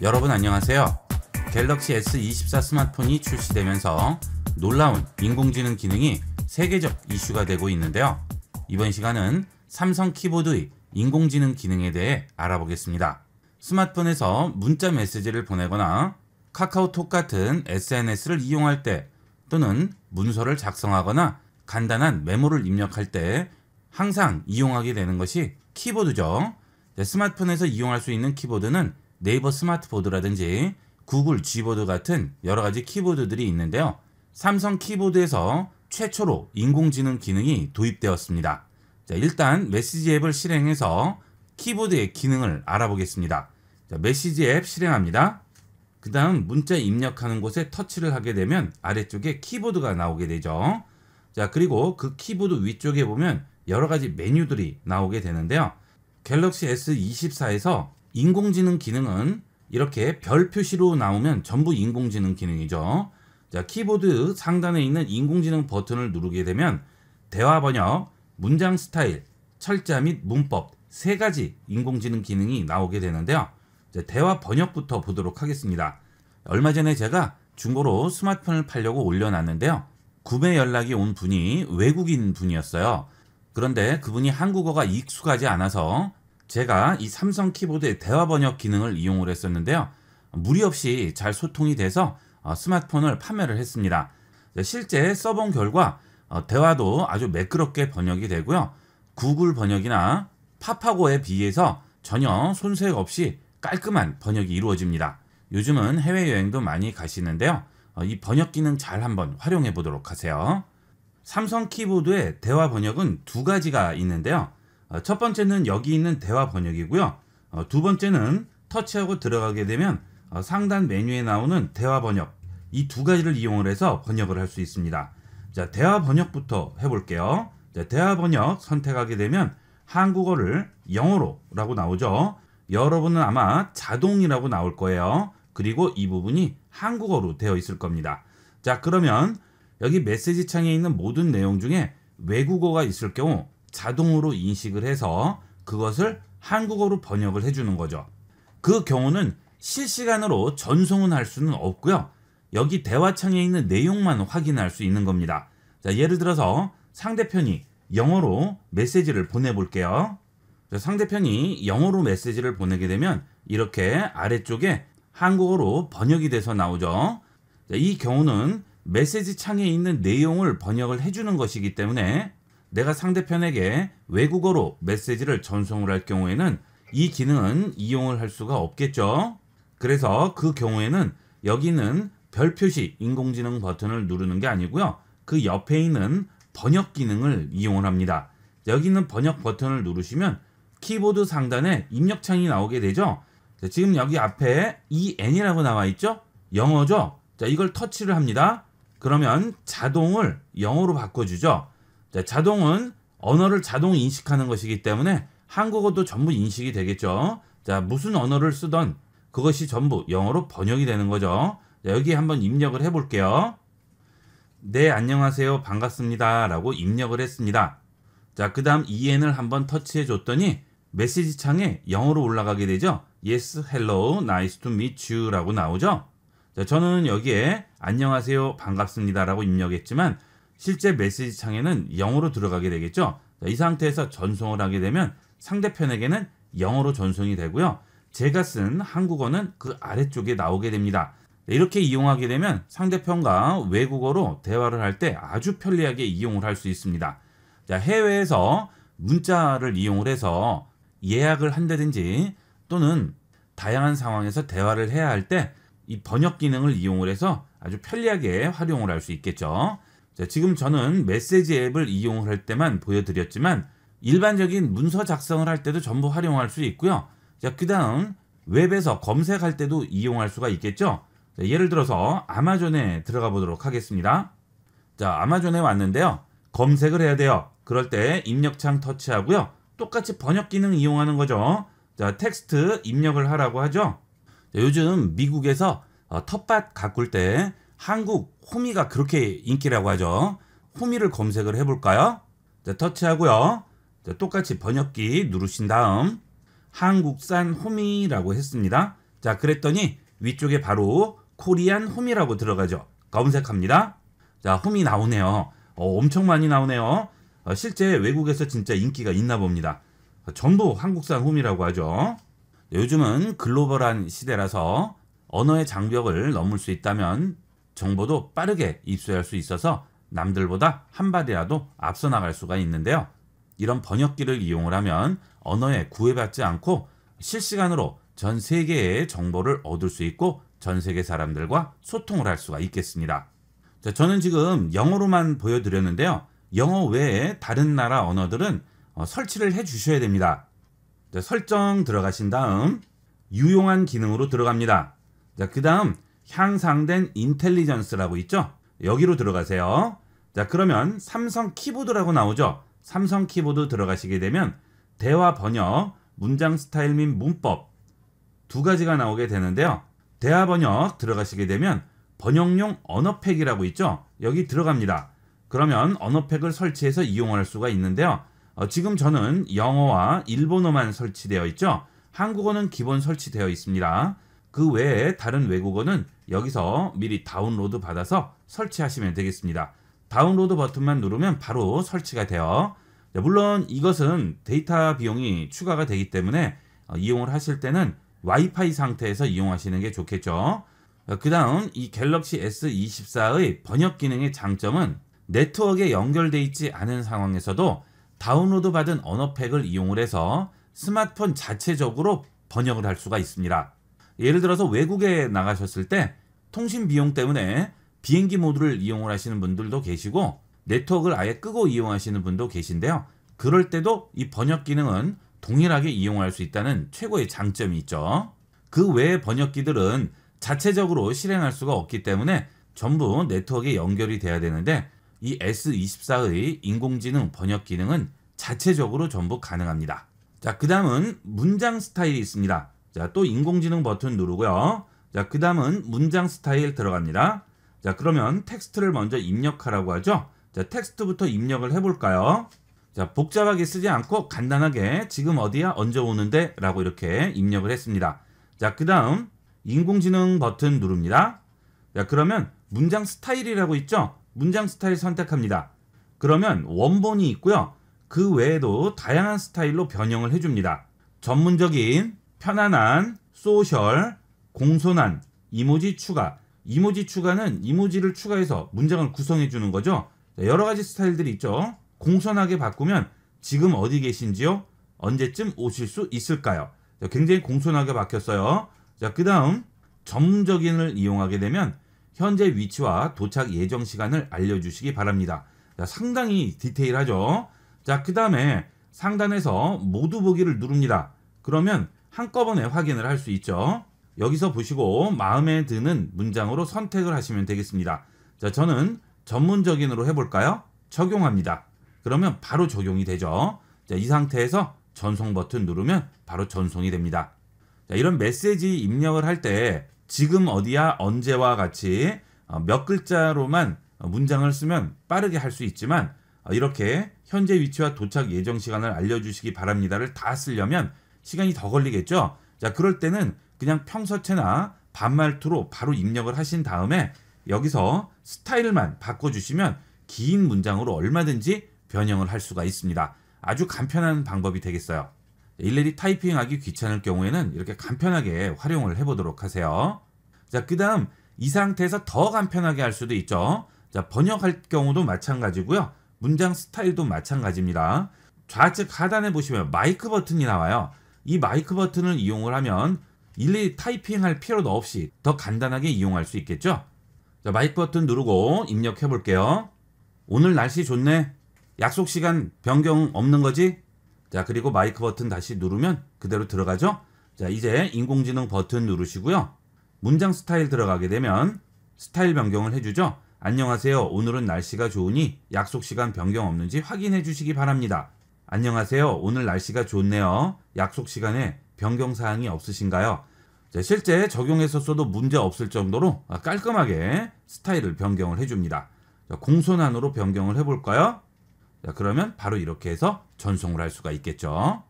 여러분 안녕하세요. 갤럭시 S24 스마트폰이 출시되면서 놀라운 인공지능 기능이 세계적 이슈가 되고 있는데요. 이번 시간은 삼성 키보드의 인공지능 기능에 대해 알아보겠습니다. 스마트폰에서 문자 메시지를 보내거나 카카오톡 같은 SNS를 이용할 때 또는 문서를 작성하거나 간단한 메모를 입력할 때 항상 이용하게 되는 것이 키보드죠. 네, 스마트폰에서 이용할 수 있는 키보드는 네이버 스마트보드라든지 구글 G보드 같은 여러 가지 키보드들이 있는데요. 삼성 키보드에서 최초로 인공지능 기능이 도입되었습니다. 자, 일단 메시지 앱을 실행해서 키보드의 기능을 알아보겠습니다. 자, 메시지 앱 실행합니다. 그 다음 문자 입력하는 곳에 터치를 하게 되면 아래쪽에 키보드가 나오게 되죠. 자 그리고 그 키보드 위쪽에 보면 여러가지 메뉴들이 나오게 되는데요. 갤럭시 S24에서 인공지능 기능은 이렇게 별 표시로 나오면 전부 인공지능 기능이죠. 자, 키보드 상단에 있는 인공지능 버튼을 누르게 되면 대화 번역, 문장 스타일, 철자 및 문법 세 가지 인공지능 기능이 나오게 되는데요. 자, 대화 번역부터 보도록 하겠습니다. 얼마 전에 제가 중고로 스마트폰을 팔려고 올려놨는데요. 구매 연락이 온 분이 외국인 분이었어요. 그런데 그분이 한국어가 익숙하지 않아서 제가 이 삼성 키보드의 대화 번역 기능을 이용을 했었는데요. 무리 없이 잘 소통이 돼서 어, 스마트폰을 판매를 했습니다. 네, 실제 써본 결과 어, 대화도 아주 매끄럽게 번역이 되고요. 구글 번역이나 파파고에 비해서 전혀 손색 없이 깔끔한 번역이 이루어집니다. 요즘은 해외여행도 많이 가시는데요. 어, 이 번역 기능 잘 한번 활용해 보도록 하세요. 삼성 키보드의 대화 번역은 두 가지가 있는데요. 어, 첫 번째는 여기 있는 대화 번역이고요. 어, 두 번째는 터치하고 들어가게 되면 어, 상단 메뉴에 나오는 대화 번역 이 두 가지를 이용을 해서 번역을 할 수 있습니다. 자, 대화 번역부터 해볼게요. 자, 대화 번역 선택하게 되면 한국어를 영어로라고 나오죠. 여러분은 아마 자동이라고 나올 거예요. 그리고 이 부분이 한국어로 되어 있을 겁니다. 자, 그러면 여기 메시지 창에 있는 모든 내용 중에 외국어가 있을 경우 자동으로 인식을 해서 그것을 한국어로 번역을 해주는 거죠. 그 경우는 실시간으로 전송은 할 수는 없고요. 여기 대화창에 있는 내용만 확인할 수 있는 겁니다. 자, 예를 들어서 상대편이 영어로 메시지를 보내볼게요. 자, 상대편이 영어로 메시지를 보내게 되면 이렇게 아래쪽에 한국어로 번역이 돼서 나오죠. 자, 이 경우는 메시지 창에 있는 내용을 번역을 해주는 것이기 때문에 내가 상대편에게 외국어로 메시지를 전송을 할 경우에는 이 기능은 이용을 할 수가 없겠죠. 그래서 그 경우에는 여기는 별 표시 인공지능 버튼을 누르는 게 아니고요. 그 옆에 있는 번역 기능을 이용을 합니다. 여기 있는 번역 버튼을 누르시면 키보드 상단에 입력창이 나오게 되죠. 자, 지금 여기 앞에 EN이라고 나와 있죠? 영어죠? 자, 이걸 터치를 합니다. 그러면 자동을 영어로 바꿔주죠. 자, 자동은 언어를 자동 인식하는 것이기 때문에 한국어도 전부 인식이 되겠죠. 자, 무슨 언어를 쓰던 그것이 전부 영어로 번역이 되는 거죠. 자, 여기 한번 입력을 해 볼게요. 네, 안녕하세요. 반갑습니다. 라고 입력을 했습니다. 자, 그 다음 EN을 한번 터치해 줬더니 메시지 창에 영어로 올라가게 되죠. Yes, hello, nice to meet you 라고 나오죠. 자, 저는 여기에 안녕하세요, 반갑습니다 라고 입력했지만 실제 메시지 창에는 영어로 들어가게 되겠죠. 이 상태에서 전송을 하게 되면 상대편에게는 영어로 전송이 되고요. 제가 쓴 한국어는 그 아래쪽에 나오게 됩니다. 네, 이렇게 이용하게 되면 상대편과 외국어로 대화를 할 때 아주 편리하게 이용을 할 수 있습니다. 해외에서 문자를 이용을 해서 예약을 한다든지 또는 다양한 상황에서 대화를 해야 할 때 이 번역 기능을 이용을 해서 아주 편리하게 활용을 할 수 있겠죠. 자, 지금 저는 메시지 앱을 이용할 때만 보여드렸지만 일반적인 문서 작성을 할 때도 전부 활용할 수 있고요. 자, 그 다음 웹에서 검색할 때도 이용할 수가 있겠죠. 자, 예를 들어서 아마존에 들어가 보도록 하겠습니다. 자, 아마존에 왔는데요. 검색을 해야 돼요. 그럴 때 입력창 터치하고요. 똑같이 번역 기능 이용하는 거죠. 자, 텍스트 입력을 하라고 하죠. 자, 요즘 미국에서 어, 텃밭 가꿀 때 한국 호미가 그렇게 인기라고 하죠. 호미를 검색을 해볼까요? 자, 터치하고요. 자, 똑같이 번역기 누르신 다음 한국산 호미라고 했습니다. 자, 그랬더니 위쪽에 바로 코리안 호미라고 들어가죠. 검색합니다. 자, 호미 나오네요. 어, 엄청 많이 나오네요. 어, 실제 외국에서 진짜 인기가 있나 봅니다. 어, 전부 한국산 호미라고 하죠. 요즘은 글로벌한 시대라서 언어의 장벽을 넘을 수 있다면 정보도 빠르게 입수할 수 있어서 남들보다 한 발이라도 앞서 나갈 수가 있는데요. 이런 번역기를 이용을 하면 언어에 구애받지 않고 실시간으로 전 세계의 정보를 얻을 수 있고 전 세계 사람들과 소통을 할 수가 있겠습니다. 자, 저는 지금 영어로만 보여드렸는데요. 영어 외에 다른 나라 언어들은 어, 설치를 해 주셔야 됩니다. 자, 설정 들어가신 다음 유용한 기능으로 들어갑니다. 그 다음 향상된 인텔리전스라고 있죠. 여기로 들어가세요. 자 그러면 삼성 키보드라고 나오죠. 삼성 키보드 들어가시게 되면 대화 번역, 문장 스타일 및 문법 두 가지가 나오게 되는데요. 대화 번역 들어가시게 되면 번역용 언어팩이라고 있죠. 여기 들어갑니다. 그러면 언어팩을 설치해서 이용할 수가 있는데요. 어, 지금 저는 영어와 일본어만 설치되어 있죠. 한국어는 기본 설치되어 있습니다. 그 외에 다른 외국어는 여기서 미리 다운로드 받아서 설치하시면 되겠습니다. 다운로드 버튼만 누르면 바로 설치가 돼요. 네, 물론 이것은 데이터 비용이 추가가 되기 때문에 어, 이용을 하실 때는 와이파이 상태에서 이용하시는 게 좋겠죠. 어, 그 다음 이 갤럭시 S24의 번역 기능의 장점은 네트워크에 연결돼 있지 않은 상황에서도 다운로드 받은 언어팩을 이용을 해서 스마트폰 자체적으로 번역을 할 수가 있습니다. 예를 들어서 외국에 나가셨을 때 통신 비용 때문에 비행기 모드를 이용을 하시는 분들도 계시고 네트워크를 아예 끄고 이용하시는 분도 계신데요. 그럴 때도 이 번역 기능은 동일하게 이용할 수 있다는 최고의 장점이 있죠. 그 외의 번역기들은 자체적으로 실행할 수가 없기 때문에 전부 네트워크에 연결이 돼야 되는데 이 S24의 인공지능 번역 기능은 자체적으로 전부 가능합니다. 자, 그 다음은 문장 스타일이 있습니다. 자, 또 인공지능 버튼 누르고요. 자, 그 다음은 문장 스타일 들어갑니다. 자, 그러면 텍스트를 먼저 입력하라고 하죠. 자, 텍스트부터 입력을 해볼까요? 자, 복잡하게 쓰지 않고 간단하게 지금 어디야 언제 오는데 라고 이렇게 입력을 했습니다. 자, 그 다음 인공지능 버튼 누릅니다. 자, 그러면 문장 스타일이라고 있죠? 문장 스타일 선택합니다. 그러면 원본이 있고요. 그 외에도 다양한 스타일로 변형을 해줍니다. 전문적인 편안한, 소셜, 공손한, 이모지 추가. 이모지 추가는 이모지를 추가해서 문장을 구성해 주는 거죠. 여러 가지 스타일들이 있죠. 공손하게 바꾸면 지금 어디 계신지요? 언제쯤 오실 수 있을까요? 굉장히 공손하게 바뀌었어요. 자, 그 다음 전문적인을 이용하게 되면 현재 위치와 도착 예정 시간을 알려주시기 바랍니다. 자, 상당히 디테일하죠. 자, 그 다음에 상단에서 모두 보기를 누릅니다. 그러면 한꺼번에 확인을 할 수 있죠. 여기서 보시고 마음에 드는 문장으로 선택을 하시면 되겠습니다. 자, 저는 전문적인으로 해볼까요? 적용합니다. 그러면 바로 적용이 되죠. 자, 이 상태에서 전송 버튼 누르면 바로 전송이 됩니다. 자, 이런 메시지 입력을 할 때 지금 어디야 언제와 같이 어, 몇 글자로만 어, 문장을 쓰면 빠르게 할 수 있지만 어, 이렇게 현재 위치와 도착 예정 시간을 알려주시기 바랍니다를 다 쓰려면 시간이 더 걸리겠죠. 자, 그럴 때는 그냥 평서체나 반말투로 바로 입력을 하신 다음에 여기서 스타일만 바꿔주시면 긴 문장으로 얼마든지 변형을 할 수가 있습니다. 아주 간편한 방법이 되겠어요. 일일이 타이핑하기 귀찮을 경우에는 이렇게 간편하게 활용을 해보도록 하세요. 자, 그 다음 이 상태에서 더 간편하게 할 수도 있죠. 자, 번역할 경우도 마찬가지고요. 문장 스타일도 마찬가지입니다. 좌측 하단에 보시면 마이크 버튼이 나와요. 이 마이크 버튼을 이용을 하면 일일이 타이핑할 필요도 없이 더 간단하게 이용할 수 있겠죠? 자, 마이크 버튼 누르고 입력해 볼게요. 오늘 날씨 좋네. 약속 시간 변경 없는 거지? 자, 그리고 마이크 버튼 다시 누르면 그대로 들어가죠? 자, 이제 인공지능 버튼 누르시고요. 문장 스타일 들어가게 되면 스타일 변경을 해주죠. 안녕하세요. 오늘은 날씨가 좋으니 약속 시간 변경 없는지 확인해 주시기 바랍니다. 안녕하세요. 오늘 날씨가 좋네요. 약속 시간에 변경 사항이 없으신가요? 실제 적용해서 써도 문제 없을 정도로 깔끔하게 스타일을 변경을 해줍니다. 공손한으로 변경을 해볼까요? 그러면 바로 이렇게 해서 전송을 할 수가 있겠죠.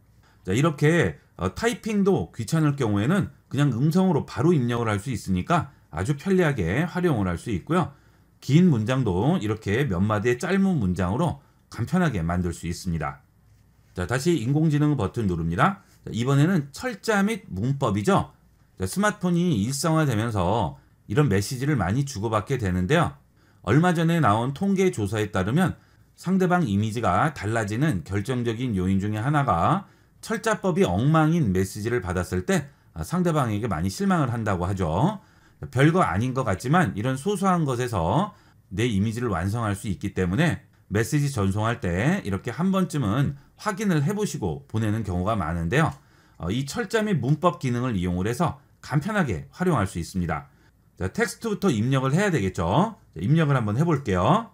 이렇게 어, 타이핑도 귀찮을 경우에는 그냥 음성으로 바로 입력을 할 수 있으니까 아주 편리하게 활용을 할 수 있고요. 긴 문장도 이렇게 몇 마디의 짧은 문장으로 간편하게 만들 수 있습니다. 자, 다시 인공지능 버튼 누릅니다. 자, 이번에는 철자 및 문법이죠. 자, 스마트폰이 일상화되면서 이런 메시지를 많이 주고받게 되는데요. 얼마 전에 나온 통계 조사에 따르면 상대방 이미지가 달라지는 결정적인 요인 중에 하나가 철자법이 엉망인 메시지를 받았을 때 상대방에게 많이 실망을 한다고 하죠. 별거 아닌 것 같지만 이런 소소한 것에서 내 이미지를 완성할 수 있기 때문에 메시지 전송할 때 이렇게 한 번쯤은 확인을 해보시고 보내는 경우가 많은데요. 어, 이 철자 및 문법 기능을 이용을 해서 간편하게 활용할 수 있습니다. 자, 텍스트부터 입력을 해야 되겠죠. 자, 입력을 한번 해볼게요.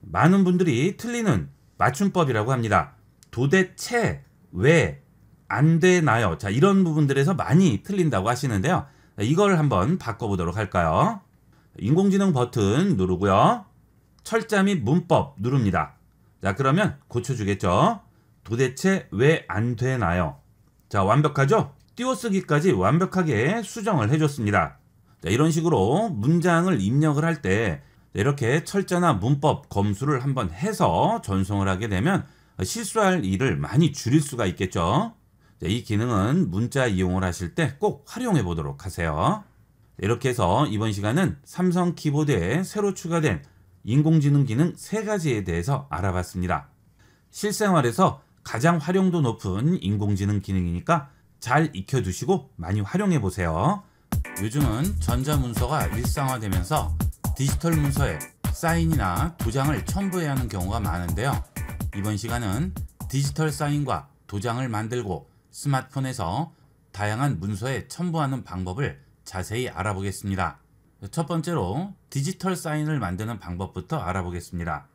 많은 분들이 틀리는 맞춤법이라고 합니다. 도대체 왜 안 되나요? 자, 이런 부분들에서 많이 틀린다고 하시는데요. 자, 이걸 한번 바꿔보도록 할까요? 인공지능 버튼 누르고요. 철자 및 문법 누릅니다. 자 그러면 고쳐주겠죠. 도대체 왜 안 되나요? 자 완벽하죠? 띄워쓰기까지 완벽하게 수정을 해줬습니다. 자, 이런 식으로 문장을 입력을 할 때 이렇게 철자나 문법 검수를 한번 해서 전송을 하게 되면 실수할 일을 많이 줄일 수가 있겠죠. 자, 이 기능은 문자 이용을 하실 때 꼭 활용해 보도록 하세요. 이렇게 해서 이번 시간은 삼성 키보드에 새로 추가된 인공지능 기능 3 가지에 대해서 알아봤습니다. 실생활에서 가장 활용도 높은 인공지능 기능이니까 잘 익혀두시고 많이 활용해 보세요. 요즘은 전자문서가 일상화되면서 디지털 문서에 사인이나 도장을 첨부해야 하는 경우가 많은데요. 이번 시간은 디지털 사인과 도장을 만들고 스마트폰에서 다양한 문서에 첨부하는 방법을 자세히 알아보겠습니다. 첫 번째로 디지털 사인을 만드는 방법부터 알아보겠습니다.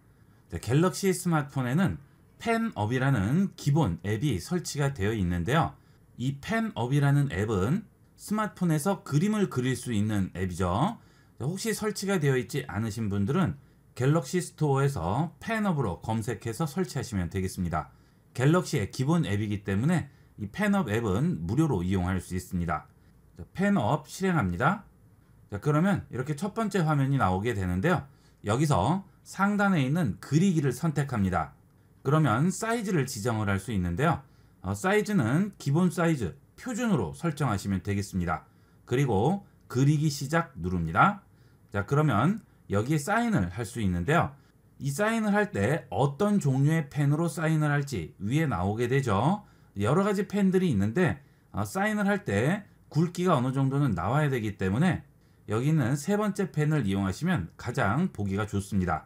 네, 갤럭시 스마트폰에는 펜업이라는 기본 앱이 설치가 되어 있는데요. 이 펜업이라는 앱은 스마트폰에서 그림을 그릴 수 있는 앱이죠. 네, 혹시 설치가 되어 있지 않으신 분들은 갤럭시 스토어에서 펜업으로 검색해서 설치하시면 되겠습니다. 갤럭시의 기본 앱이기 때문에 이 펜업 앱은 무료로 이용할 수 있습니다. 네, 펜업 실행합니다. 자, 그러면 이렇게 첫 번째 화면이 나오게 되는데요. 여기서 상단에 있는 그리기를 선택합니다. 그러면 사이즈를 지정을 할 수 있는데요. 어, 사이즈는 기본 사이즈 표준으로 설정하시면 되겠습니다. 그리고 그리기 시작 누릅니다. 자 그러면 여기에 사인을 할 수 있는데요. 이 사인을 할 때 어떤 종류의 펜으로 사인을 할지 위에 나오게 되죠. 여러 가지 펜들이 있는데 어, 사인을 할 때 굵기가 어느 정도는 나와야 되기 때문에 여기는 세 번째 펜을 이용하시면 가장 보기가 좋습니다.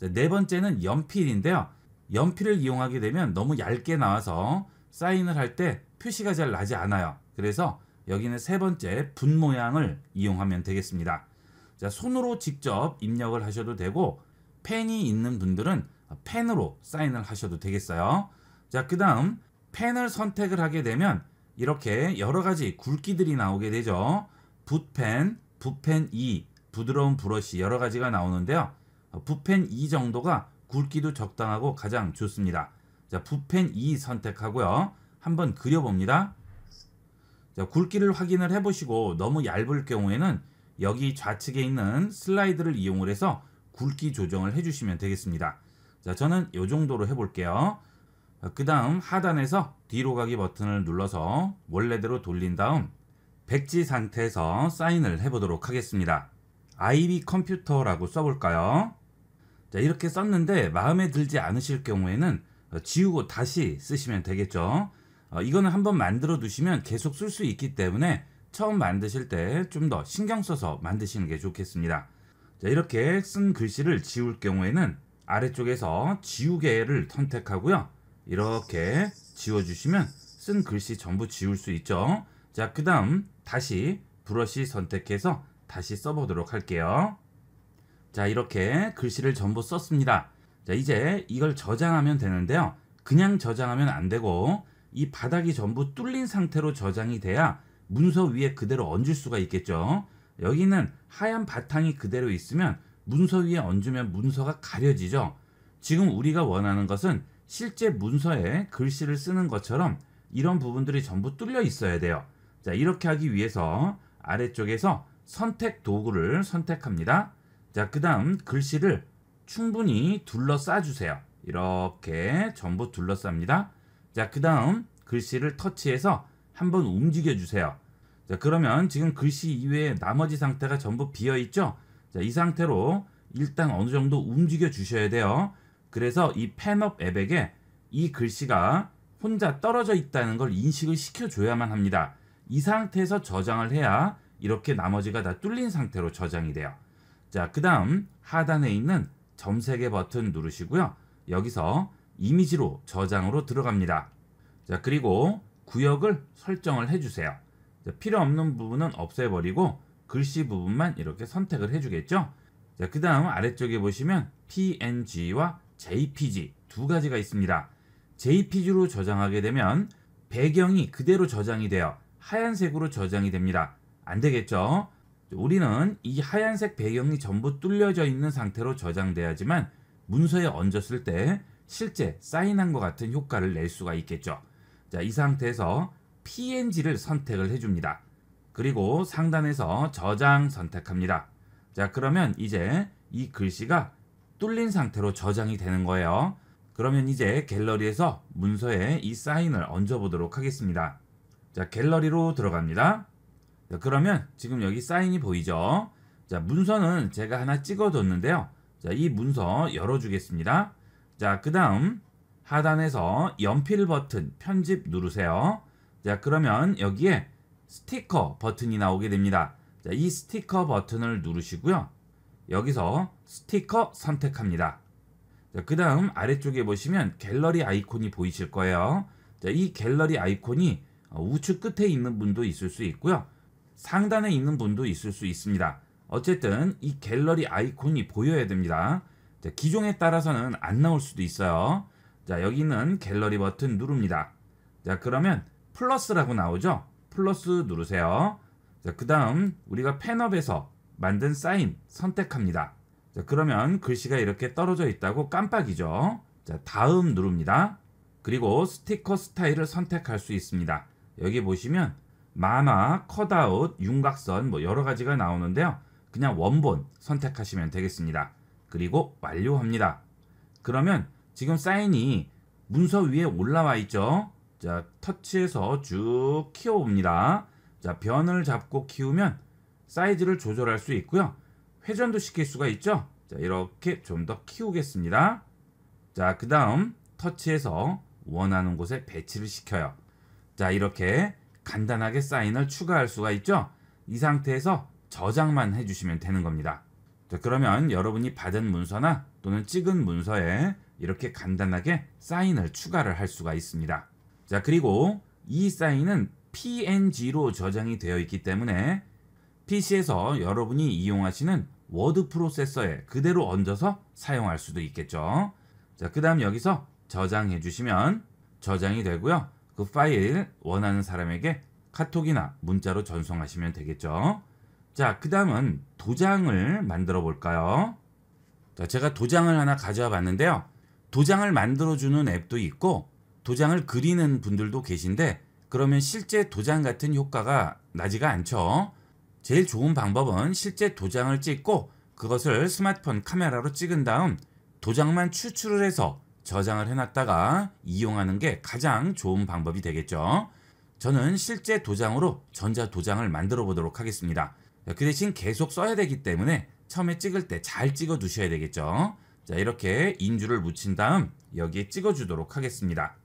네 번째는 연필인데요. 연필을 이용하게 되면 너무 얇게 나와서 사인을 할 때 표시가 잘 나지 않아요. 그래서 여기는 세 번째 분 모양을 이용하면 되겠습니다. 자, 손으로 직접 입력을 하셔도 되고 펜이 있는 분들은 펜으로 사인을 하셔도 되겠어요. 자, 그 다음 펜을 선택을 하게 되면 이렇게 여러 가지 굵기들이 나오게 되죠. 붓펜, 부펜 2, 부드러운 브러쉬 여러 가지가 나오는데요. 어, 부펜 2 정도가 굵기도 적당하고 가장 좋습니다. 자, 부펜 2 선택하고요. 한번 그려봅니다. 자, 굵기를 확인을 해보시고 너무 얇을 경우에는 여기 좌측에 있는 슬라이드를 이용을 해서 굵기 조정을 해주시면 되겠습니다. 자, 저는 이 정도로 해볼게요. 어, 그 다음 하단에서 뒤로 가기 버튼을 눌러서 원래대로 돌린 다음 백지 상태에서 사인을 해보도록 하겠습니다. IB 컴퓨터라고 써볼까요? 자, 이렇게 썼는데 마음에 들지 않으실 경우에는 지우고 다시 쓰시면 되겠죠. 어, 이거는 한번 만들어 두시면 계속 쓸 수 있기 때문에 처음 만드실 때 좀 더 신경 써서 만드시는 게 좋겠습니다. 자, 이렇게 쓴 글씨를 지울 경우에는 아래쪽에서 지우개를 선택하고요. 이렇게 지워주시면 쓴 글씨 전부 지울 수 있죠. 자, 그 다음 다시 브러쉬 선택해서 다시 써보도록 할게요. 자 이렇게 글씨를 전부 썼습니다. 자 이제 이걸 저장하면 되는데요. 그냥 저장하면 안 되고 이 바닥이 전부 뚫린 상태로 저장이 돼야 문서 위에 그대로 얹을 수가 있겠죠. 여기는 하얀 바탕이 그대로 있으면 문서 위에 얹으면 문서가 가려지죠. 지금 우리가 원하는 것은 실제 문서에 글씨를 쓰는 것처럼 이런 부분들이 전부 뚫려 있어야 돼요. 자 이렇게 하기 위해서 아래쪽에서 선택 도구를 선택합니다. 자그 다음 글씨를 충분히 둘러싸 주세요. 이렇게 전부 둘러쌉니다. 자그 다음 글씨를 터치해서 한번 움직여 주세요. 자 그러면 지금 글씨 이외에 나머지 상태가 전부 비어 있죠. 자이 상태로 일단 어느 정도 움직여 주셔야 돼요. 그래서 이팬업 앱에게 이 글씨가 혼자 떨어져 있다는 걸 인식을 시켜줘야만 합니다. 이 상태에서 저장을 해야 이렇게 나머지가 다 뚫린 상태로 저장이 돼요. 자, 그 다음 하단에 있는 점세개 버튼 누르시고요. 여기서 이미지로 저장으로 들어갑니다. 자, 그리고 구역을 설정을 해주세요. 자, 필요 없는 부분은 없애버리고 글씨 부분만 이렇게 선택을 해주겠죠. 자, 그 다음 아래쪽에 보시면 PNG와 JPG 두 가지가 있습니다. JPG로 저장하게 되면 배경이 그대로 저장이 돼요. 하얀색으로 저장이 됩니다. 안 되겠죠? 우리는 이 하얀색 배경이 전부 뚫려져 있는 상태로 저장돼야지만 문서에 얹었을 때 실제 사인한 것 같은 효과를 낼 수가 있겠죠. 자, 이 상태에서 PNG를 선택을 해줍니다. 그리고 상단에서 저장 선택합니다. 자, 그러면 이제 이 글씨가 뚫린 상태로 저장이 되는 거예요. 그러면 이제 갤러리에서 문서에 이 사인을 얹어보도록 하겠습니다. 자, 갤러리로 들어갑니다. 자, 그러면 지금 여기 사인이 보이죠? 자, 문서는 제가 하나 찍어뒀는데요. 자, 이 문서 열어주겠습니다. 자, 그 다음 하단에서 연필 버튼 편집 누르세요. 자, 그러면 여기에 스티커 버튼이 나오게 됩니다. 자, 이 스티커 버튼을 누르시고요. 여기서 스티커 선택합니다. 그 다음 아래쪽에 보시면 갤러리 아이콘이 보이실 거예요. 자, 이 갤러리 아이콘이 어, 우측 끝에 있는 분도 있을 수 있고요. 상단에 있는 분도 있을 수 있습니다. 어쨌든 이 갤러리 아이콘이 보여야 됩니다. 자, 기종에 따라서는 안 나올 수도 있어요. 자 여기는 갤러리 버튼 누릅니다. 자 그러면 플러스라고 나오죠? 플러스 누르세요. 자 그 다음 우리가 팬업에서 만든 사인 선택합니다. 자, 그러면 글씨가 이렇게 떨어져 있다고 깜빡이죠. 자, 다음 누릅니다. 그리고 스티커 스타일을 선택할 수 있습니다. 여기 보시면 만화, 컷아웃, 윤곽선 뭐 여러 가지가 나오는데요. 그냥 원본 선택하시면 되겠습니다. 그리고 완료합니다. 그러면 지금 사인이 문서 위에 올라와 있죠. 자, 터치해서 쭉 키워봅니다. 자, 변을 잡고 키우면 사이즈를 조절할 수 있고요. 회전도 시킬 수가 있죠. 자, 이렇게 좀 더 키우겠습니다. 자, 그 다음 터치해서 원하는 곳에 배치를 시켜요. 자 이렇게 간단하게 사인을 추가할 수가 있죠. 이 상태에서 저장만 해주시면 되는 겁니다. 자, 그러면 여러분이 받은 문서나 또는 찍은 문서에 이렇게 간단하게 사인을 추가를 할 수가 있습니다. 자 그리고 이 사인은 PNG로 저장이 되어 있기 때문에 PC에서 여러분이 이용하시는 워드 프로세서에 그대로 얹어서 사용할 수도 있겠죠. 자, 그 다음 여기서 저장해 주시면 저장이 되고요. 그 파일 원하는 사람에게 카톡이나 문자로 전송하시면 되겠죠. 자, 그 다음은 도장을 만들어 볼까요? 자, 제가 도장을 하나 가져와 봤는데요. 도장을 만들어주는 앱도 있고 도장을 그리는 분들도 계신데 그러면 실제 도장 같은 효과가 나지가 않죠. 제일 좋은 방법은 실제 도장을 찍고 그것을 스마트폰 카메라로 찍은 다음 도장만 추출을 해서 저장을 해놨다가 이용하는 게 가장 좋은 방법이 되겠죠. 저는 실제 도장으로 전자 도장을 만들어 보도록 하겠습니다. 그 대신 계속 써야 되기 때문에 처음에 찍을 때 잘 찍어 두셔야 되겠죠. 자 이렇게 인주를 묻힌 다음 여기에 찍어 주도록 하겠습니다.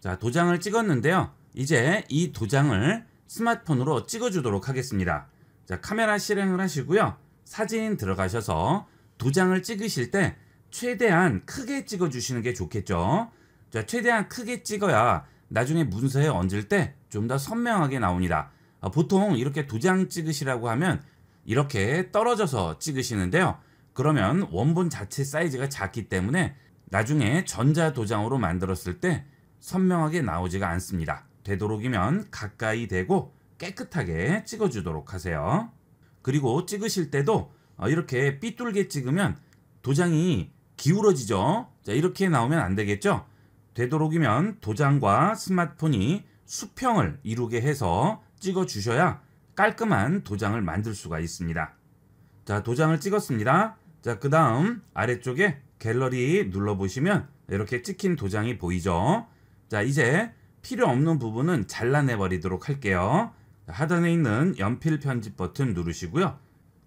자 도장을 찍었는데요. 이제 이 도장을 스마트폰으로 찍어 주도록 하겠습니다. 자 카메라 실행을 하시고요. 사진 들어가셔서 도장을 찍으실 때 최대한 크게 찍어 주시는 게 좋겠죠. 자, 최대한 크게 찍어야 나중에 문서에 얹을 때 좀 더 선명하게 나옵니다. 아, 보통 이렇게 도장 찍으시라고 하면 이렇게 떨어져서 찍으시는데요. 그러면 원본 자체 사이즈가 작기 때문에 나중에 전자 도장으로 만들었을 때 선명하게 나오지가 않습니다. 되도록이면 가까이 대고 깨끗하게 찍어주도록 하세요. 그리고 찍으실 때도 어, 이렇게 삐뚤게 찍으면 도장이 기울어지죠. 자, 이렇게 나오면 안 되겠죠. 되도록이면 도장과 스마트폰이 수평을 이루게 해서 찍어 주셔야 깔끔한 도장을 만들 수가 있습니다. 자, 도장을 찍었습니다. 자, 그 다음 아래쪽에 갤러리 눌러보시면 이렇게 찍힌 도장이 보이죠. 자, 이제 필요 없는 부분은 잘라내버리도록 할게요. 하단에 있는 연필 편집 버튼 누르시고요.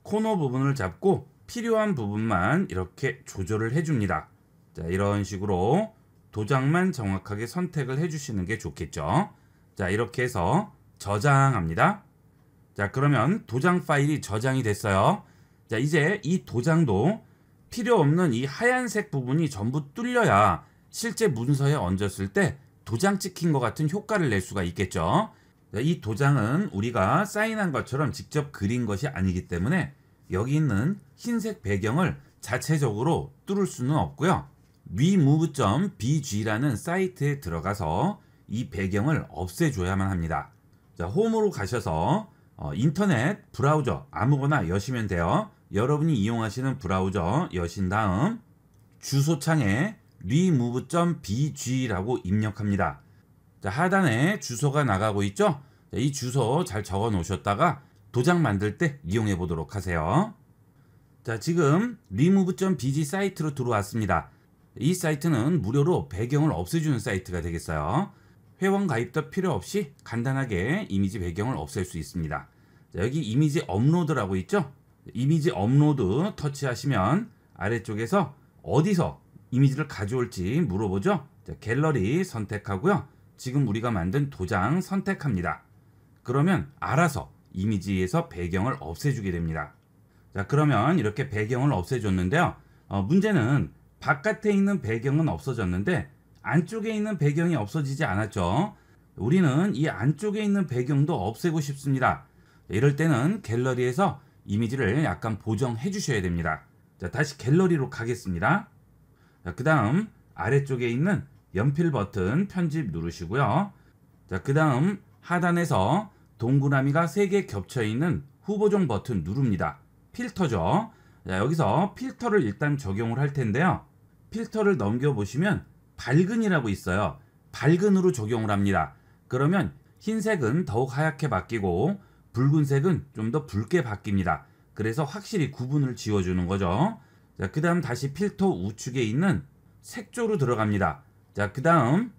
코너 부분을 잡고 필요한 부분만 이렇게 조절을 해줍니다. 자, 이런 식으로 도장만 정확하게 선택을 해주시는 게 좋겠죠. 자, 이렇게 해서 저장합니다. 자, 그러면 도장 파일이 저장이 됐어요. 자, 이제 이 도장도 필요 없는 이 하얀색 부분이 전부 뚫려야 실제 문서에 얹었을 때 도장 찍힌 것 같은 효과를 낼 수가 있겠죠. 이 도장은 우리가 사인한 것처럼 직접 그린 것이 아니기 때문에 여기 있는 흰색 배경을 자체적으로 뚫을 수는 없고요. remove.bg라는 사이트에 들어가서 이 배경을 없애줘야만 합니다. 자, 홈으로 가셔서 어, 인터넷 브라우저 아무거나 여시면 돼요. 여러분이 이용하시는 브라우저 여신 다음 주소창에 remove.bg라고 입력합니다. 자, 하단에 주소가 나가고 있죠? 자, 이 주소 잘 적어 놓으셨다가 도장 만들 때 이용해 보도록 하세요. 자 지금 remove.bg 사이트로 들어왔습니다. 이 사이트는 무료로 배경을 없애주는 사이트가 되겠어요. 회원 가입도 필요 없이 간단하게 이미지 배경을 없앨 수 있습니다. 자, 여기 이미지 업로드라고 있죠? 이미지 업로드 터치하시면 아래쪽에서 어디서 이미지를 가져올지 물어보죠. 자, 갤러리 선택하고요. 지금 우리가 만든 도장 선택합니다. 그러면 알아서 이미지에서 배경을 없애주게 됩니다. 자 그러면 이렇게 배경을 없애줬는데요. 어, 문제는 바깥에 있는 배경은 없어졌는데 안쪽에 있는 배경이 없어지지 않았죠. 우리는 이 안쪽에 있는 배경도 없애고 싶습니다. 이럴 때는 갤러리에서 이미지를 약간 보정해 주셔야 됩니다. 자, 다시 갤러리로 가겠습니다. 그 다음 아래쪽에 있는 연필 버튼 편집 누르시고요. 자, 그 다음 하단에서 동그라미가 3개 겹쳐있는 후보종 버튼 누릅니다. 필터죠. 자, 여기서 필터를 일단 적용을 할 텐데요. 필터를 넘겨보시면 밝은이라고 있어요. 밝은으로 적용을 합니다. 그러면 흰색은 더욱 하얗게 바뀌고 붉은색은 좀 더 붉게 바뀝니다. 그래서 확실히 구분을 지워주는 거죠. 자, 그 다음 다시 필터 우측에 있는 색조로 들어갑니다. 자, 그 다음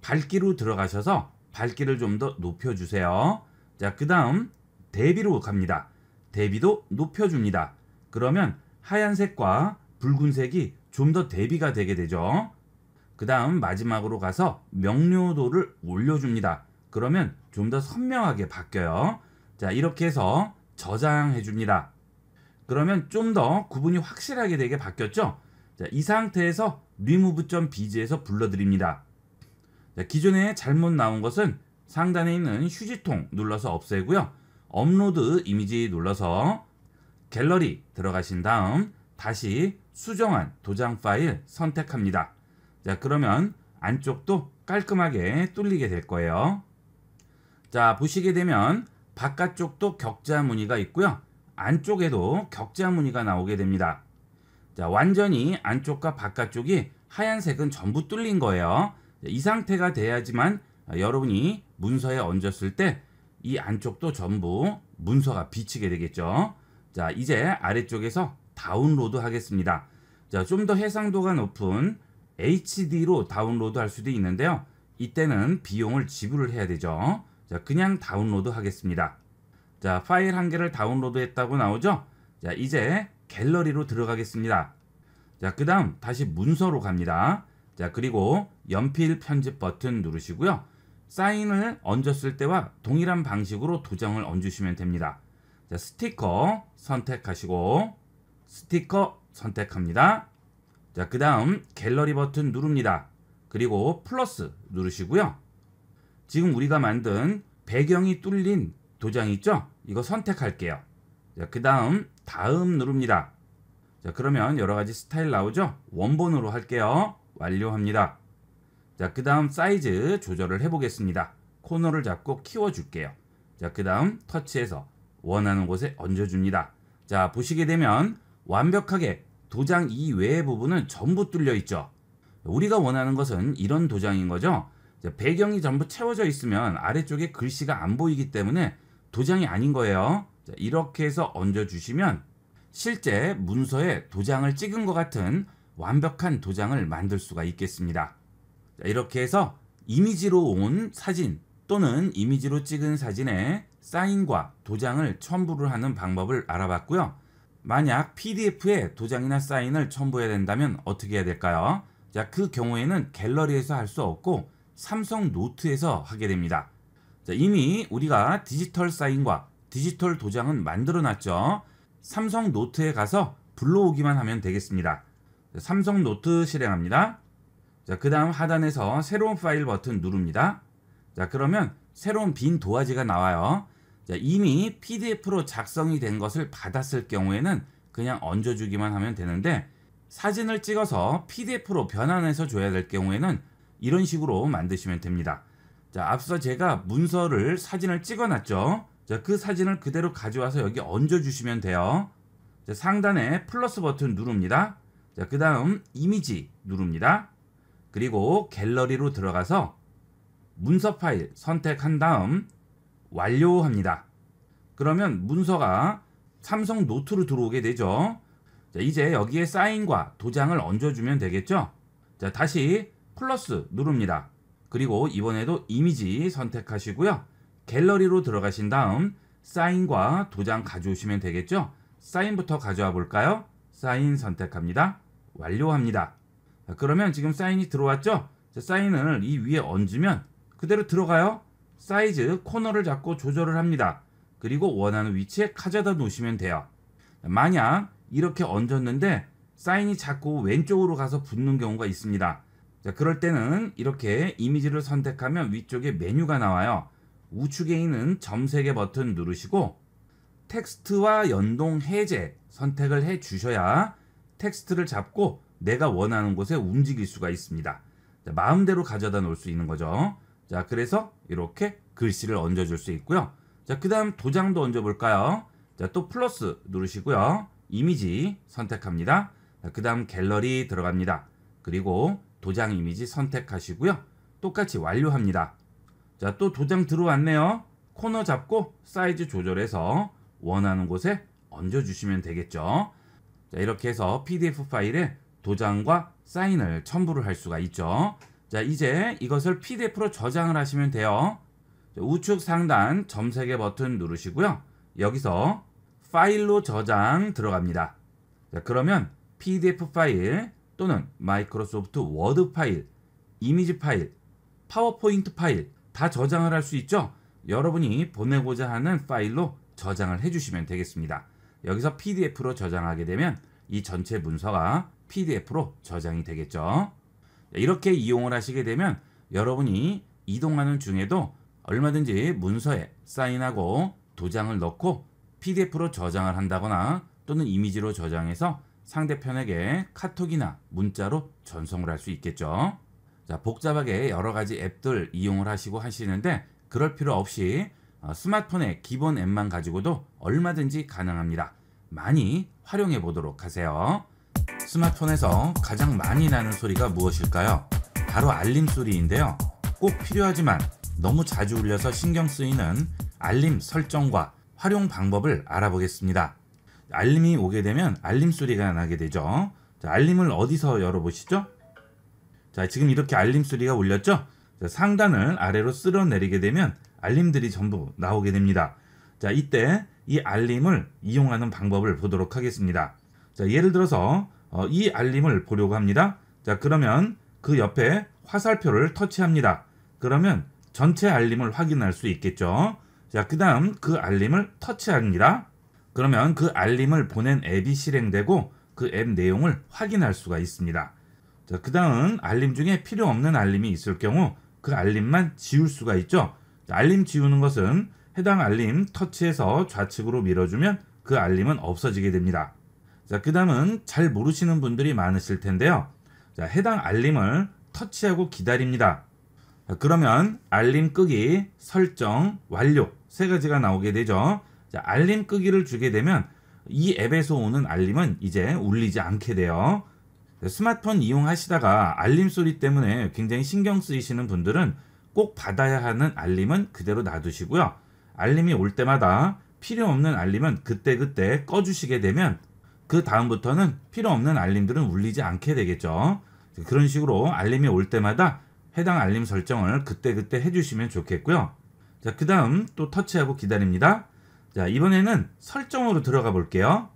밝기로 들어가셔서 밝기를 좀 더 높여주세요. 자, 그 다음 대비로 갑니다. 대비도 높여줍니다. 그러면 하얀색과 붉은색이 좀 더 대비가 되게 되죠. 그 다음 마지막으로 가서 명료도를 올려줍니다. 그러면 좀 더 선명하게 바뀌어요. 자, 이렇게 해서 저장해줍니다. 그러면 좀 더 구분이 확실하게 되게 바뀌었죠? 자, 이 상태에서 remove.bg에서 불러드립니다. 자, 기존에 잘못 나온 것은 상단에 있는 휴지통 눌러서 없애고요. 업로드 이미지 눌러서 갤러리 들어가신 다음 다시 수정한 도장 파일 선택합니다. 자 그러면 안쪽도 깔끔하게 뚫리게 될 거예요. 자 보시게 되면 바깥쪽도 격자 무늬가 있고요. 안쪽에도 격자 무늬가 나오게 됩니다. 자 완전히 안쪽과 바깥쪽이 하얀색은 전부 뚫린 거예요. 이 상태가 돼야지만 아, 여러분이 문서에 얹었을 때 이 안쪽도 전부 문서가 비치게 되겠죠. 자 이제 아래쪽에서 다운로드 하겠습니다. 자좀 더 해상도가 높은 HD로 다운로드 할 수도 있는데요. 이때는 비용을 지불을 해야 되죠. 자 그냥 다운로드 하겠습니다. 자 파일 한 개를 다운로드 했다고 나오죠. 자 이제 갤러리로 들어가겠습니다. 자그 다음 다시 문서로 갑니다. 자 그리고 연필 편집 버튼 누르시고요. 사인을 얹었을 때와 동일한 방식으로 도장을 얹으시면 됩니다. 자, 스티커 선택하시고 스티커 선택합니다. 자, 그 다음 갤러리 버튼 누릅니다. 그리고 플러스 누르시고요. 지금 우리가 만든 배경이 뚫린 도장 있죠? 이거 선택할게요. 자, 그 다음 다음 누릅니다. 자, 그러면 여러가지 스타일 나오죠? 원본으로 할게요. 완료합니다. 자, 그 다음 사이즈 조절을 해보겠습니다. 코너를 잡고 키워줄게요. 자, 그 다음 터치해서 원하는 곳에 얹어줍니다. 자, 보시게 되면 완벽하게 도장 이외의 부분은 전부 뚫려 있죠. 우리가 원하는 것은 이런 도장인 거죠. 자, 배경이 전부 채워져 있으면 아래쪽에 글씨가 안 보이기 때문에 도장이 아닌 거예요. 자, 이렇게 해서 얹어주시면 실제 문서에 도장을 찍은 것 같은 완벽한 도장을 만들 수가 있겠습니다. 이렇게 해서 이미지로 온 사진 또는 이미지로 찍은 사진에 사인과 도장을 첨부를 하는 방법을 알아봤고요. 만약 PDF에 도장이나 사인을 첨부해야 된다면 어떻게 해야 될까요? 자, 그 경우에는 갤러리에서 할 수 없고 삼성 노트에서 하게 됩니다. 자, 이미 우리가 디지털 사인과 디지털 도장은 만들어 놨죠. 삼성 노트에 가서 불러오기만 하면 되겠습니다. 삼성 노트 실행합니다. 자, 그 다음 하단에서 새로운 파일 버튼 누릅니다. 자, 그러면 새로운 빈 도화지가 나와요. 자, 이미 PDF로 작성이 된 것을 받았을 경우에는 그냥 얹어주기만 하면 되는데 사진을 찍어서 PDF로 변환해서 줘야 될 경우에는 이런 식으로 만드시면 됩니다. 자, 앞서 제가 문서를 사진을 찍어놨죠. 자, 그 사진을 그대로 가져와서 여기 얹어주시면 돼요. 자, 상단에 플러스 버튼 누릅니다. 자, 그 다음 이미지 누릅니다. 그리고 갤러리로 들어가서 문서 파일 선택한 다음 완료합니다. 그러면 문서가 삼성 노트로 들어오게 되죠. 자, 이제 여기에 사인과 도장을 얹어주면 되겠죠. 자, 다시 플러스 누릅니다. 그리고 이번에도 이미지 선택하시고요. 갤러리로 들어가신 다음 사인과 도장 가져오시면 되겠죠. 사인부터 가져와 볼까요? 사인 선택합니다. 완료합니다. 그러면 지금 사인이 들어왔죠? 사인을 이 위에 얹으면 그대로 들어가요. 사이즈 코너를 잡고 조절을 합니다. 그리고 원하는 위치에 가져다 놓으시면 돼요. 만약 이렇게 얹었는데 사인이 자꾸 왼쪽으로 가서 붙는 경우가 있습니다. 자, 그럴 때는 이렇게 이미지를 선택하면 위쪽에 메뉴가 나와요. 우측에 있는 점3개 버튼 누르시고 텍스트와 연동 해제 선택을 해 주셔야 텍스트를 잡고 내가 원하는 곳에 움직일 수가 있습니다. 자, 마음대로 가져다 놓을 수 있는 거죠. 자, 그래서 이렇게 글씨를 얹어줄 수 있고요. 자, 그 다음 도장도 얹어볼까요? 자, 또 플러스 누르시고요. 이미지 선택합니다. 그 다음 갤러리 들어갑니다. 그리고 도장 이미지 선택하시고요. 똑같이 완료합니다. 자, 또 도장 들어왔네요. 코너 잡고 사이즈 조절해서 원하는 곳에 얹어주시면 되겠죠. 자, 이렇게 해서 PDF 파일에 도장과 사인을 첨부를 할 수가 있죠. 자 이제 이것을 PDF로 저장을 하시면 돼요. 우측 상단 점세개 버튼 누르시고요. 여기서 파일로 저장 들어갑니다. 자, 그러면 PDF 파일 또는 마이크로소프트 워드 파일, 이미지 파일, 파워포인트 파일 다 저장을 할 수 있죠. 여러분이 보내고자 하는 파일로 저장을 해주시면 되겠습니다. 여기서 PDF로 저장하게 되면 이 전체 문서가 PDF로 저장이 되겠죠. 네, 이렇게 이용을 하시게 되면 여러분이 이동하는 중에도 얼마든지 문서에 사인하고 도장을 넣고 PDF로 저장을 한다거나 또는 이미지로 저장해서 상대편에게 카톡이나 문자로 전송을 할 수 있겠죠. 자, 복잡하게 여러 가지 앱들 이용을 하시고 하시는데 그럴 필요 없이 어, 스마트폰의 기본 앱만 가지고도 얼마든지 가능합니다. 많이 활용해 보도록 하세요. 스마트폰에서 가장 많이 나는 소리가 무엇일까요? 바로 알림 소리인데요. 꼭 필요하지만 너무 자주 울려서 신경 쓰이는 알림 설정과 활용 방법을 알아보겠습니다. 알림이 오게 되면 알림 소리가 나게 되죠. 자, 알림을 어디서 열어보시죠? 자, 지금 이렇게 알림 소리가 울렸죠? 자, 상단을 아래로 쓸어내리게 되면 알림들이 전부 나오게 됩니다. 자, 이때 이 알림을 이용하는 방법을 보도록 하겠습니다. 자, 예를 들어서 어, 이 알림을 보려고 합니다. 자 그러면 그 옆에 화살표를 터치합니다. 그러면 전체 알림을 확인할 수 있겠죠. 자, 그 다음 그 알림을 터치합니다. 그러면 그 알림을 보낸 앱이 실행되고 그 앱 내용을 확인할 수가 있습니다. 자, 그 다음 알림 중에 필요 없는 알림이 있을 경우 그 알림만 지울 수가 있죠. 알림 지우는 것은 해당 알림 터치해서 좌측으로 밀어주면 그 알림은 없어지게 됩니다. 자, 그 다음은 잘 모르시는 분들이 많으실 텐데요. 자, 해당 알림을 터치하고 기다립니다. 자, 그러면 알림 끄기, 설정, 완료 세 가지가 나오게 되죠. 자, 알림 끄기를 주게 되면 이 앱에서 오는 알림은 이제 울리지 않게 돼요. 스마트폰 이용하시다가 알림 소리 때문에 굉장히 신경 쓰이시는 분들은 꼭 받아야 하는 알림은 그대로 놔두시고요. 알림이 올 때마다 필요 없는 알림은 그때 그때 꺼주시게 되면 그 다음부터는 필요 없는 알림들은 울리지 않게 되겠죠. 그런 식으로 알림이 올 때마다 해당 알림 설정을 그때그때 해주시면 좋겠고요. 자, 그 다음 또 터치하고 기다립니다. 자, 이번에는 설정으로 들어가 볼게요.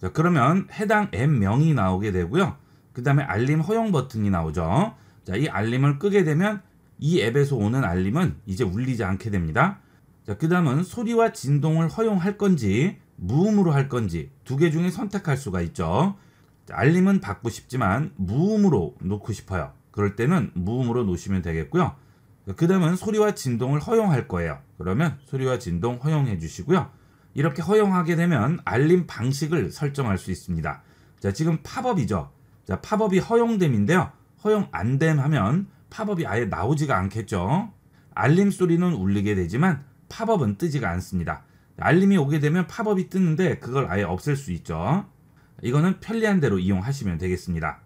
자, 그러면 해당 앱 명이 나오게 되고요. 그 다음에 알림 허용 버튼이 나오죠. 자, 이 알림을 끄게 되면 이 앱에서 오는 알림은 이제 울리지 않게 됩니다. 자, 그 다음은 소리와 진동을 허용할 건지 무음으로 할 건지 두 개 중에 선택할 수가 있죠. 알림은 받고 싶지만 무음으로 놓고 싶어요. 그럴 때는 무음으로 놓으시면 되겠고요. 그 다음은 소리와 진동을 허용할 거예요. 그러면 소리와 진동 허용해 주시고요. 이렇게 허용하게 되면 알림 방식을 설정할 수 있습니다. 자, 지금 팝업이죠. 자, 팝업이 허용됨인데요. 허용 안됨 하면 팝업이 아예 나오지가 않겠죠. 알림 소리는 울리게 되지만 팝업은 뜨지가 않습니다. 알림이 오게 되면 팝업이 뜨는데 그걸 아예 없앨 수 있죠. 이거는 편리한 대로 이용하시면 되겠습니다.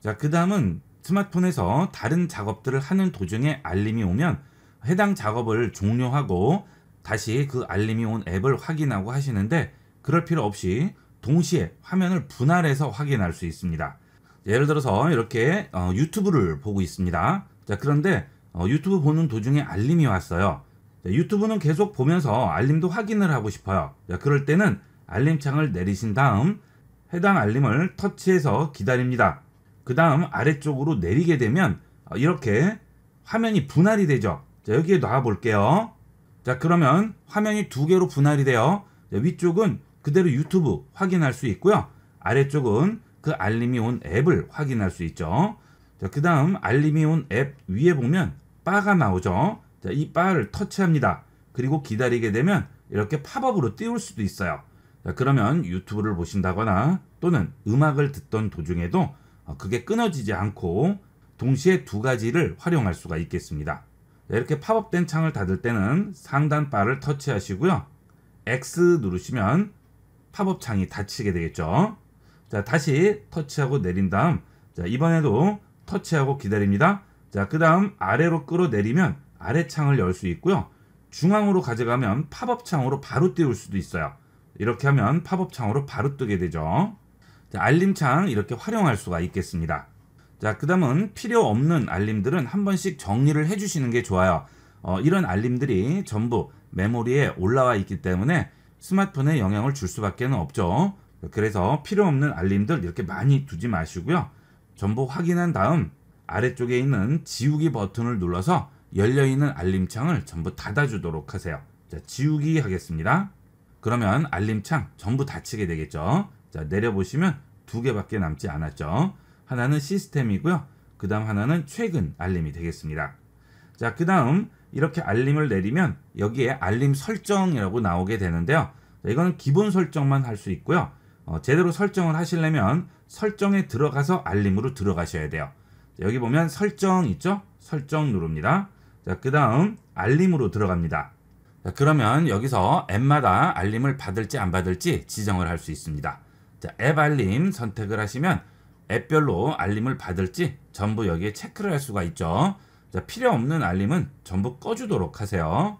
자, 그 다음은 스마트폰에서 다른 작업들을 하는 도중에 알림이 오면 해당 작업을 종료하고 다시 그 알림이 온 앱을 확인하고 하시는데 그럴 필요 없이 동시에 화면을 분할해서 확인할 수 있습니다. 예를 들어서 이렇게 어, 유튜브를 보고 있습니다. 자, 그런데 어, 유튜브 보는 도중에 알림이 왔어요. 네, 유튜브는 계속 보면서 알림도 확인을 하고 싶어요. 네, 그럴 때는 알림창을 내리신 다음 해당 알림을 터치해서 기다립니다. 그 다음 아래쪽으로 내리게 되면 어, 이렇게 화면이 분할이 되죠. 자, 여기에 놔볼게요. 자, 그러면 화면이 두 개로 분할이 되어 네, 위쪽은 그대로 유튜브 확인할 수 있고요. 아래쪽은 그 알림이 온 앱을 확인할 수 있죠. 그 다음 알림이 온 앱 위에 보면 바가 나오죠. 자, 이 바를 터치합니다. 그리고 기다리게 되면 이렇게 팝업으로 띄울 수도 있어요. 자, 그러면 유튜브를 보신다거나 또는 음악을 듣던 도중에도 어, 그게 끊어지지 않고 동시에 두 가지를 활용할 수가 있겠습니다. 자, 이렇게 팝업된 창을 닫을 때는 상단 바를 터치하시고요. X 누르시면 팝업 창이 닫히게 되겠죠. 자, 다시 터치하고 내린 다음 자, 이번에도 터치하고 기다립니다. 자, 그 다음 아래로 끌어내리면 아래 창을 열 수 있고요. 중앙으로 가져가면 팝업 창으로 바로 띄울 수도 있어요. 이렇게 하면 팝업 창으로 바로 뜨게 되죠. 자, 알림창 이렇게 활용할 수가 있겠습니다. 자, 그 다음은 필요 없는 알림들은 한 번씩 정리를 해주시는 게 좋아요. 어, 이런 알림들이 전부 메모리에 올라와 있기 때문에 스마트폰에 영향을 줄 수밖에 없죠. 그래서 필요 없는 알림들 이렇게 많이 두지 마시고요. 전부 확인한 다음 아래쪽에 있는 지우기 버튼을 눌러서 열려있는 알림창을 전부 닫아주도록 하세요. 자, 지우기 하겠습니다. 그러면 알림창 전부 닫히게 되겠죠. 자, 내려보시면 두 개밖에 남지 않았죠. 하나는 시스템이고요. 그 다음 하나는 최근 알림이 되겠습니다. 자, 그 다음 이렇게 알림을 내리면 여기에 알림 설정이라고 나오게 되는데요. 자, 이거는 기본 설정만 할 수 있고요. 어, 제대로 설정을 하시려면 설정에 들어가서 알림으로 들어가셔야 돼요. 여기 보면 설정 있죠? 설정 누릅니다. 자, 그 다음 알림으로 들어갑니다. 자, 그러면 여기서 앱마다 알림을 받을지 안 받을지 지정을 할 수 있습니다. 자, 앱 알림 선택을 하시면 앱별로 알림을 받을지 전부 여기에 체크를 할 수가 있죠. 자, 필요 없는 알림은 전부 꺼주도록 하세요.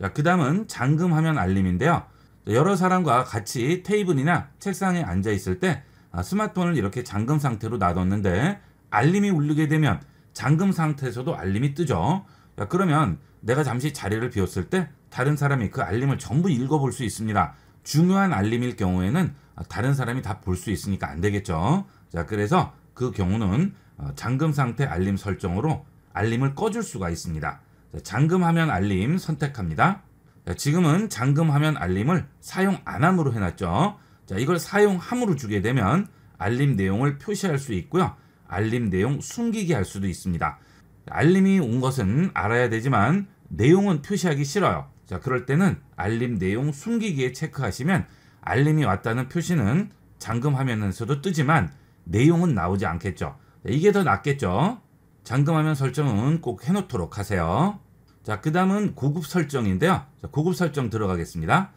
자, 그 다음은 잠금 화면 알림인데요. 여러 사람과 같이 테이블이나 책상에 앉아 있을 때 아, 스마트폰을 이렇게 잠금 상태로 놔뒀는데 알림이 울리게 되면 잠금 상태에서도 알림이 뜨죠. 야, 그러면 내가 잠시 자리를 비웠을 때 다른 사람이 그 알림을 전부 읽어볼 수 있습니다. 중요한 알림일 경우에는 아, 다른 사람이 다 볼 수 있으니까 안 되겠죠. 자, 그래서 그 경우는 어, 잠금 상태 알림 설정으로 알림을 꺼줄 수가 있습니다. 잠금 화면 알림 선택합니다. 지금은 잠금 화면 알림을 사용 안 함으로 해놨죠. 자, 이걸 사용함으로 주게 되면 알림 내용을 표시할 수 있고요. 알림 내용 숨기게 할 수도 있습니다. 알림이 온 것은 알아야 되지만 내용은 표시하기 싫어요. 자, 그럴 때는 알림 내용 숨기기에 체크하시면 알림이 왔다는 표시는 잠금 화면에서도 뜨지만 내용은 나오지 않겠죠. 이게 더 낫겠죠. 잠금 화면 설정은 꼭 해놓도록 하세요. 자, 그 다음은 고급 설정인데요. 자, 고급 설정 들어가겠습니다.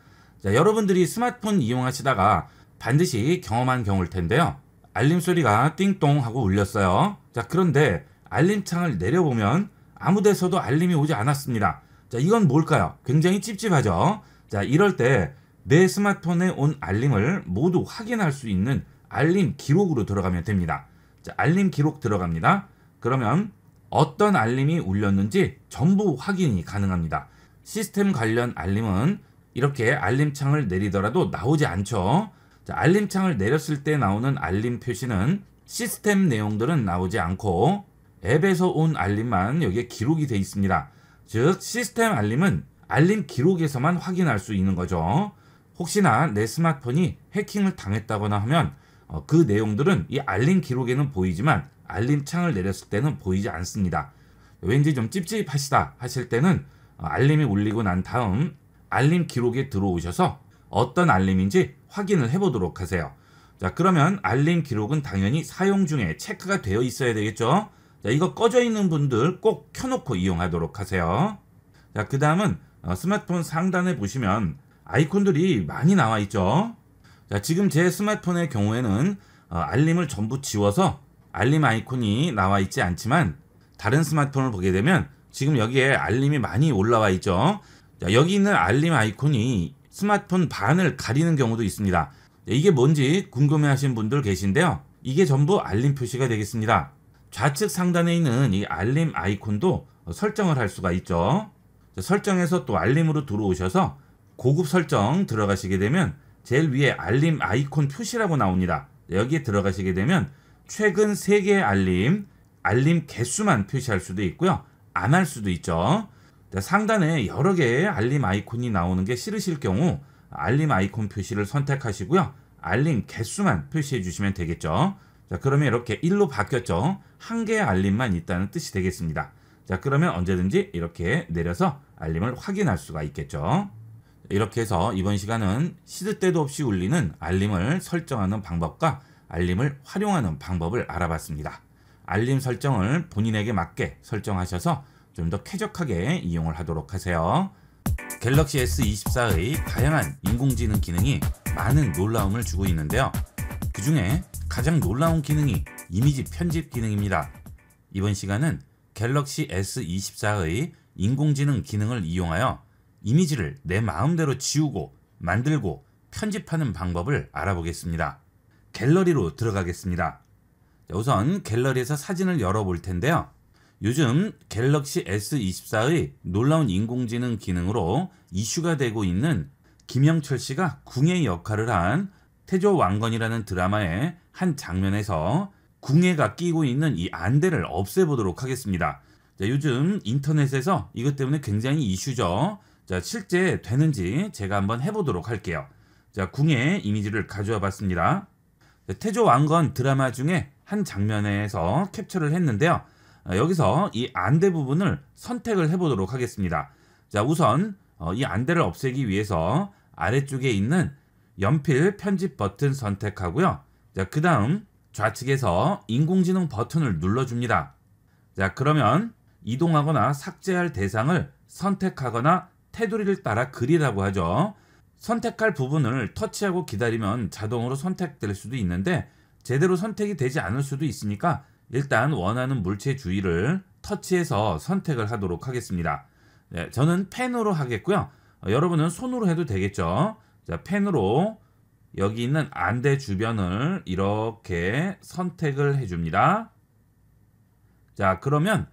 자, 여러분들이 스마트폰 이용하시다가 반드시 경험한 경우일 텐데요. 알림 소리가 띵동 하고 울렸어요. 자, 그런데 알림창을 내려보면 아무 데서도 알림이 오지 않았습니다. 자, 이건 뭘까요? 굉장히 찝찝하죠? 자, 이럴 때 내 스마트폰에 온 알림을 모두 확인할 수 있는 알림 기록으로 들어가면 됩니다. 자, 알림 기록 들어갑니다. 그러면 어떤 알림이 울렸는지 전부 확인이 가능합니다. 시스템 관련 알림은 이렇게 알림창을 내리더라도 나오지 않죠. 자, 알림창을 내렸을 때 나오는 알림 표시는 시스템 내용들은 나오지 않고 앱에서 온 알림만 여기에 기록이 돼 있습니다. 즉 시스템 알림은 알림 기록에서만 확인할 수 있는 거죠. 혹시나 내 스마트폰이 해킹을 당했다거나 하면 어, 그 내용들은 이 알림 기록에는 보이지만 알림 창을 내렸을 때는 보이지 않습니다. 왠지 좀 찝찝하시다 하실 때는 어, 알림이 울리고 난 다음 알림 기록에 들어오셔서 어떤 알림인지 확인을 해보도록 하세요. 자 그러면 알림 기록은 당연히 사용 중에 체크가 되어 있어야 되겠죠. 자, 이거 꺼져 있는 분들 꼭 켜놓고 이용하도록 하세요. 자, 그 다음은 어, 스마트폰 상단에 보시면 아이콘들이 많이 나와 있죠. 자, 지금 제 스마트폰의 경우에는 어, 알림을 전부 지워서 알림 아이콘이 나와 있지 않지만 다른 스마트폰을 보게 되면 지금 여기에 알림이 많이 올라와 있죠. 자, 여기 있는 알림 아이콘이 스마트폰 반을 가리는 경우도 있습니다. 이게 뭔지 궁금해 하신 분들 계신데요. 이게 전부 알림 표시가 되겠습니다. 좌측 상단에 있는 이 알림 아이콘도 설정을 할 수가 있죠. 설정에서 또 알림으로 들어오셔서 고급 설정 들어가시게 되면 제일 위에 알림 아이콘 표시라고 나옵니다. 여기에 들어가시게 되면 최근 3개의 알림, 알림 개수만 표시할 수도 있고요. 안 할 수도 있죠. 상단에 여러 개의 알림 아이콘이 나오는 게 싫으실 경우 알림 아이콘 표시를 선택하시고요. 알림 개수만 표시해 주시면 되겠죠. 자, 그러면 이렇게 1로 바뀌었죠. 한 개의 알림만 있다는 뜻이 되겠습니다. 자, 그러면 언제든지 이렇게 내려서 알림을 확인할 수가 있겠죠. 이렇게 해서 이번 시간은 시드 때도 없이 울리는 알림을 설정하는 방법과 알림을 활용하는 방법을 알아봤습니다. 알림 설정을 본인에게 맞게 설정하셔서 좀 더 쾌적하게 이용을 하도록 하세요. 갤럭시 S24의 다양한 인공지능 기능이 많은 놀라움을 주고 있는데요. 그 중에 가장 놀라운 기능이 이미지 편집 기능입니다. 이번 시간은 갤럭시 S24의 인공지능 기능을 이용하여 이미지를 내 마음대로 지우고 만들고 편집하는 방법을 알아보겠습니다. 갤러리로 들어가겠습니다. 우선 갤러리에서 사진을 열어볼 텐데요. 요즘 갤럭시 S24의 놀라운 인공지능 기능으로 이슈가 되고 있는 김영철 씨가 궁의 역할을 한 태조 왕건이라는 드라마의 한 장면에서 궁예가 끼고 있는 이 안대를 없애보도록 하겠습니다. 자, 요즘 인터넷에서 이것 때문에 굉장히 이슈죠. 자, 실제 되는지 제가 한번 해보도록 할게요. 자, 궁예 이미지를 가져와 봤습니다. 자, 태조 왕건 드라마 중에 한 장면에서 캡처를 했는데요. 아, 여기서 이 안대 부분을 선택을 해보도록 하겠습니다. 자, 우선 어, 이 안대를 없애기 위해서 아래쪽에 있는 연필 편집 버튼 선택하고요. 자, 그 다음 좌측에서 인공지능 버튼을 눌러줍니다. 자, 그러면 이동하거나 삭제할 대상을 선택하거나 테두리를 따라 그리라고 하죠. 선택할 부분을 터치하고 기다리면 자동으로 선택될 수도 있는데 제대로 선택이 되지 않을 수도 있으니까 일단 원하는 물체 주위를 터치해서 선택을 하도록 하겠습니다. 네, 저는 펜으로 하겠고요. 어, 여러분은 손으로 해도 되겠죠. 자, 펜으로 여기 있는 안대 주변을 이렇게 선택을 해줍니다. 자, 그러면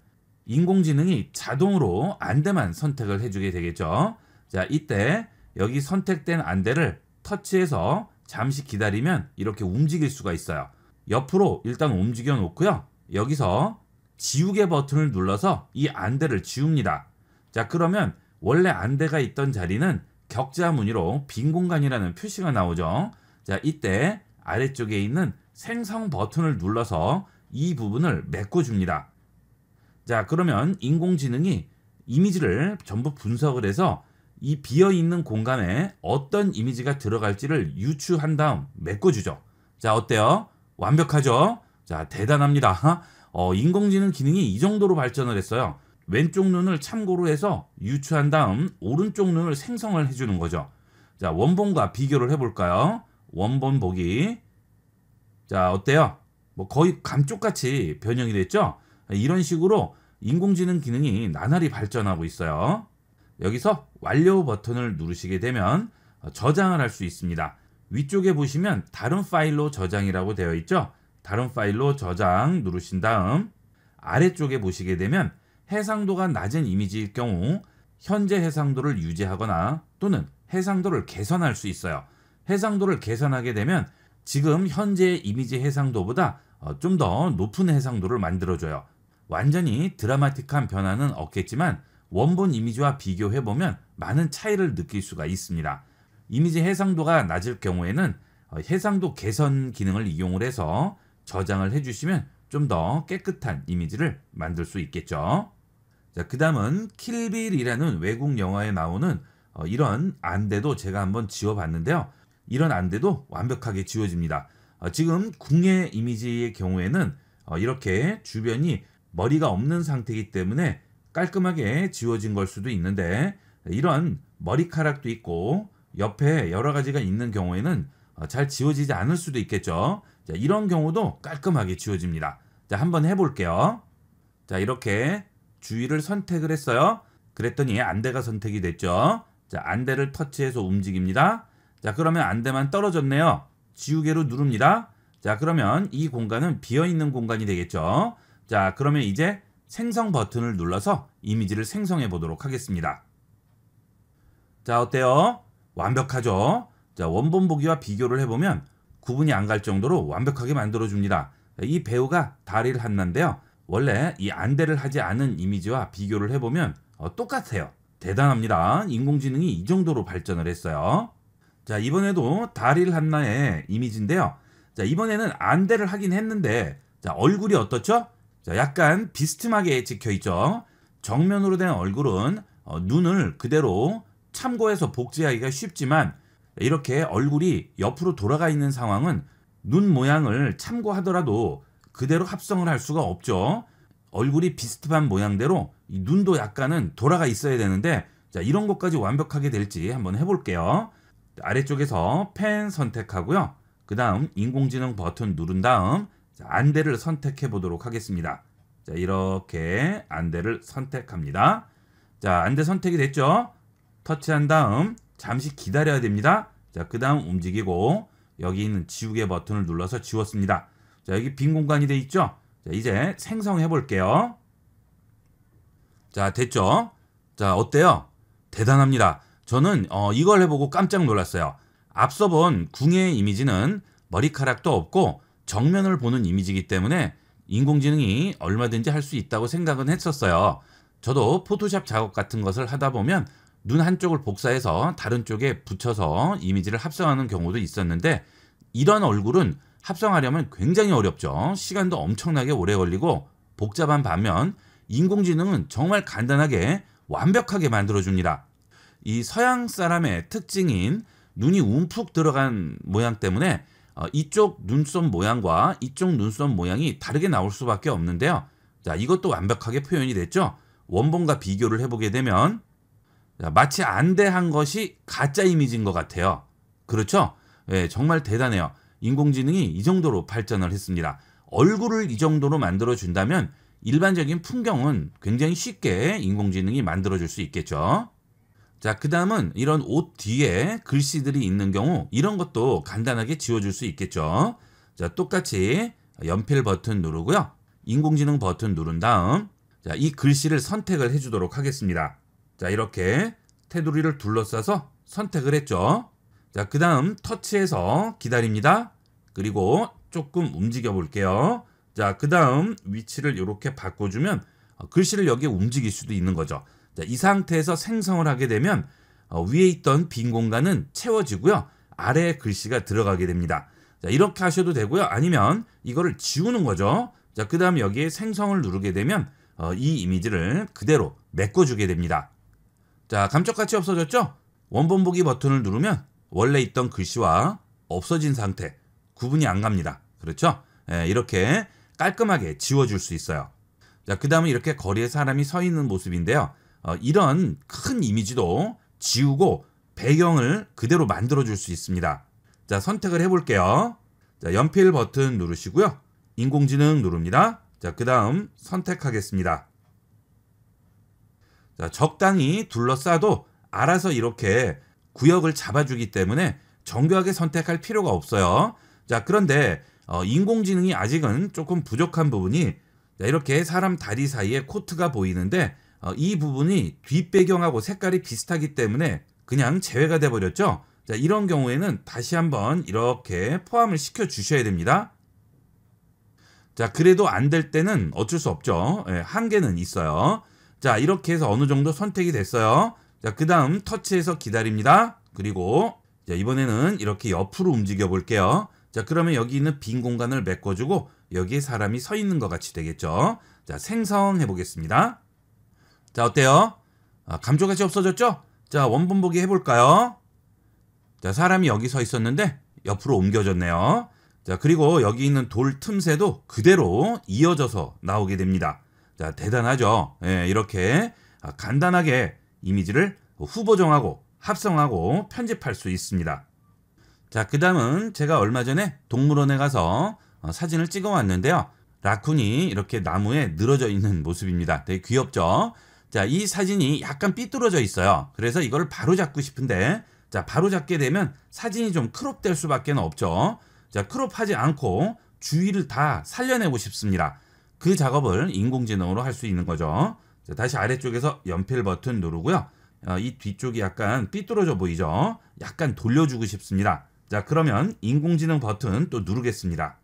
인공지능이 자동으로 안대만 선택을 해주게 되겠죠. 자, 이때 여기 선택된 안대를 터치해서 잠시 기다리면 이렇게 움직일 수가 있어요. 옆으로 일단 움직여 놓고요. 여기서 지우개 버튼을 눌러서 이 안대를 지웁니다. 자, 그러면 원래 안대가 있던 자리는 격자 무늬로 빈 공간이라는 표시가 나오죠. 자, 이때 아래쪽에 있는 생성 버튼을 눌러서 이 부분을 메꿔줍니다. 자, 그러면 인공지능이 이미지를 전부 분석을 해서 이 비어있는 공간에 어떤 이미지가 들어갈지를 유추한 다음 메꿔주죠. 자, 어때요? 완벽하죠? 자, 대단합니다. 어, 인공지능 기능이 이 정도로 발전을 했어요. 왼쪽 눈을 참고로 해서 유추한 다음 오른쪽 눈을 생성을 해주는 거죠. 자 원본과 비교를 해볼까요? 원본 보기 자 어때요? 뭐 거의 감쪽같이 변형이 됐죠? 이런 식으로 인공지능 기능이 나날이 발전하고 있어요. 여기서 완료 버튼을 누르시게 되면 저장을 할 수 있습니다. 위쪽에 보시면 다른 파일로 저장이라고 되어 있죠? 다른 파일로 저장 누르신 다음 아래쪽에 보시게 되면 해상도가 낮은 이미지일 경우 현재 해상도를 유지하거나 또는 해상도를 개선할 수 있어요. 해상도를 개선하게 되면 지금 현재 이미지 해상도보다 어, 좀더 높은 해상도를 만들어줘요. 완전히 드라마틱한 변화는 없겠지만 원본 이미지와 비교해보면 많은 차이를 느낄 수가 있습니다. 이미지 해상도가 낮을 경우에는 어, 해상도 개선 기능을 이용을 해서 저장을 해주시면 좀 더 깨끗한 이미지를 만들 수 있겠죠. 자, 그 다음은 킬빌이라는 외국 영화에 나오는 어, 이런 안대도 제가 한번 지워봤는데요. 이런 안대도 완벽하게 지워집니다. 어, 지금 궁의 이미지의 경우에는 어, 이렇게 주변이 머리가 없는 상태이기 때문에 깔끔하게 지워진 걸 수도 있는데 이런 머리카락도 있고 옆에 여러 가지가 있는 경우에는 어, 잘 지워지지 않을 수도 있겠죠. 자, 이런 경우도 깔끔하게 지워집니다. 자, 한번 해볼게요. 자, 이렇게 주위를 선택을 했어요. 그랬더니 안대가 선택이 됐죠. 자, 안대를 터치해서 움직입니다. 자, 그러면 안대만 떨어졌네요. 지우개로 누릅니다. 자, 그러면 이 공간은 비어있는 공간이 되겠죠. 자, 그러면 이제 생성 버튼을 눌러서 이미지를 생성해 보도록 하겠습니다. 자, 어때요? 완벽하죠? 자, 원본 보기와 비교를 해보면 구분이 안 갈 정도로 완벽하게 만들어줍니다. 이 배우가 다리를 한나인데요. 원래 이 안대를 하지 않은 이미지와 비교를 해보면 어, 똑같아요. 대단합니다. 인공지능이 이 정도로 발전을 했어요. 자 이번에도 다릴 한나의 이미지인데요. 자 이번에는 안대를 하긴 했는데 자 얼굴이 어떻죠? 자 약간 비스듬하게 찍혀 있죠. 정면으로 된 얼굴은 어, 눈을 그대로 참고해서 복제하기가 쉽지만 이렇게 얼굴이 옆으로 돌아가 있는 상황은 눈 모양을 참고하더라도 그대로 합성을 할 수가 없죠. 얼굴이 비슷한 모양대로 눈도 약간은 돌아가 있어야 되는데 자 이런 것까지 완벽하게 될지 한번 해볼게요. 아래쪽에서 펜 선택하고요. 그 다음 인공지능 버튼 누른 다음 자, 안대를 선택해 보도록 하겠습니다. 자 이렇게 안대를 선택합니다. 자 안대 선택이 됐죠? 터치한 다음 잠시 기다려야 됩니다. 자그 다음 움직이고 여기 있는 지우개 버튼을 눌러서 지웠습니다. 자, 여기 빈 공간이 돼 있죠? 자, 이제 생성해 볼게요. 자, 됐죠? 자, 어때요? 대단합니다. 저는 어, 이걸 해보고 깜짝 놀랐어요. 앞서 본 궁의 이미지는 머리카락도 없고 정면을 보는 이미지이기 때문에 인공지능이 얼마든지 할 수 있다고 생각은 했었어요. 저도 포토샵 작업 같은 것을 하다 보면 눈 한쪽을 복사해서 다른 쪽에 붙여서 이미지를 합성하는 경우도 있었는데 이런 얼굴은 합성하려면 굉장히 어렵죠. 시간도 엄청나게 오래 걸리고 복잡한 반면 인공지능은 정말 간단하게 완벽하게 만들어줍니다. 이 서양 사람의 특징인 눈이 움푹 들어간 모양 때문에 어, 이쪽 눈썹 모양과 이쪽 눈썹 모양이 다르게 나올 수밖에 없는데요. 자, 이것도 완벽하게 표현이 됐죠. 원본과 비교를 해보게 되면 마치 안대한 것이 가짜 이미지인 것 같아요. 그렇죠? 예, 정말 대단해요. 인공지능이 이 정도로 발전을 했습니다. 얼굴을 이 정도로 만들어준다면 일반적인 풍경은 굉장히 쉽게 인공지능이 만들어줄 수 있겠죠. 자, 그 다음은 이런 옷 뒤에 글씨들이 있는 경우 이런 것도 간단하게 지워줄 수 있겠죠. 자, 똑같이 연필 버튼 누르고요. 인공지능 버튼 누른 다음 자, 이 글씨를 선택을 해주도록 하겠습니다. 자, 이렇게 테두리를 둘러싸서 선택을 했죠. 자, 그 다음 터치해서 기다립니다. 그리고 조금 움직여 볼게요. 자, 그 다음 위치를 이렇게 바꿔주면 어, 글씨를 여기에 움직일 수도 있는 거죠. 자, 이 상태에서 생성을 하게 되면 어, 위에 있던 빈 공간은 채워지고요. 아래에 글씨가 들어가게 됩니다. 자, 이렇게 하셔도 되고요. 아니면 이거를 지우는 거죠. 자, 그 다음 여기에 생성을 누르게 되면 어, 이 이미지를 그대로 메꿔주게 됩니다. 자, 감쪽같이 없어졌죠? 원본 보기 버튼을 누르면 원래 있던 글씨와 없어진 상태 구분이 안 갑니다. 그렇죠? 예, 이렇게 깔끔하게 지워줄 수 있어요. 자, 그 다음은 이렇게 거리에 사람이 서 있는 모습인데요. 어, 이런 큰 이미지도 지우고 배경을 그대로 만들어줄 수 있습니다. 자, 선택을 해볼게요. 자, 연필 버튼 누르시고요. 인공지능 누릅니다. 자, 그 다음 선택하겠습니다. 자, 적당히 둘러싸도 알아서 이렇게 구역을 잡아주기 때문에 정교하게 선택할 필요가 없어요. 자, 그런데 어, 인공지능이 아직은 조금 부족한 부분이 자, 이렇게 사람 다리 사이에 코트가 보이는데 어, 이 부분이 뒷배경하고 색깔이 비슷하기 때문에 그냥 제외가 돼버렸죠. 자, 이런 경우에는 다시 한번 이렇게 포함을 시켜 주셔야 됩니다. 자, 그래도 안 될 때는 어쩔 수 없죠. 예, 한계는 있어요. 자, 이렇게 해서 어느 정도 선택이 됐어요. 자, 그 다음 터치해서 기다립니다. 그리고 자, 이번에는 이렇게 옆으로 움직여 볼게요. 자, 그러면 여기 있는 빈 공간을 메꿔주고 여기에 사람이 서 있는 것 같이 되겠죠. 자, 생성해 보겠습니다. 자, 어때요? 아, 감쪽같이 없어졌죠? 자, 원본 보기 해볼까요? 자, 사람이 여기 서 있었는데 옆으로 옮겨졌네요. 자, 그리고 여기 있는 돌 틈새도 그대로 이어져서 나오게 됩니다. 자, 대단하죠? 예, 이렇게 아, 간단하게 이미지를 후보 정하고 합성하고 편집할 수 있습니다. 자, 그 다음은 제가 얼마 전에 동물원에 가서 어, 사진을 찍어 왔는데요. 라쿤이 이렇게 나무에 늘어져 있는 모습입니다. 되게 귀엽죠? 자, 이 사진이 약간 삐뚤어져 있어요. 그래서 이걸 바로 잡고 싶은데, 자, 바로 잡게 되면 사진이 좀 크롭될 수밖에 없죠. 자, 크롭하지 않고 주위를 다 살려내고 싶습니다. 그 작업을 인공지능으로 할 수 있는 거죠. 자, 다시 아래쪽에서 연필 버튼 누르고요. 어, 이 뒤쪽이 약간 삐뚤어져 보이죠? 약간 돌려주고 싶습니다. 자 그러면 인공지능 버튼 또 누르겠습니다.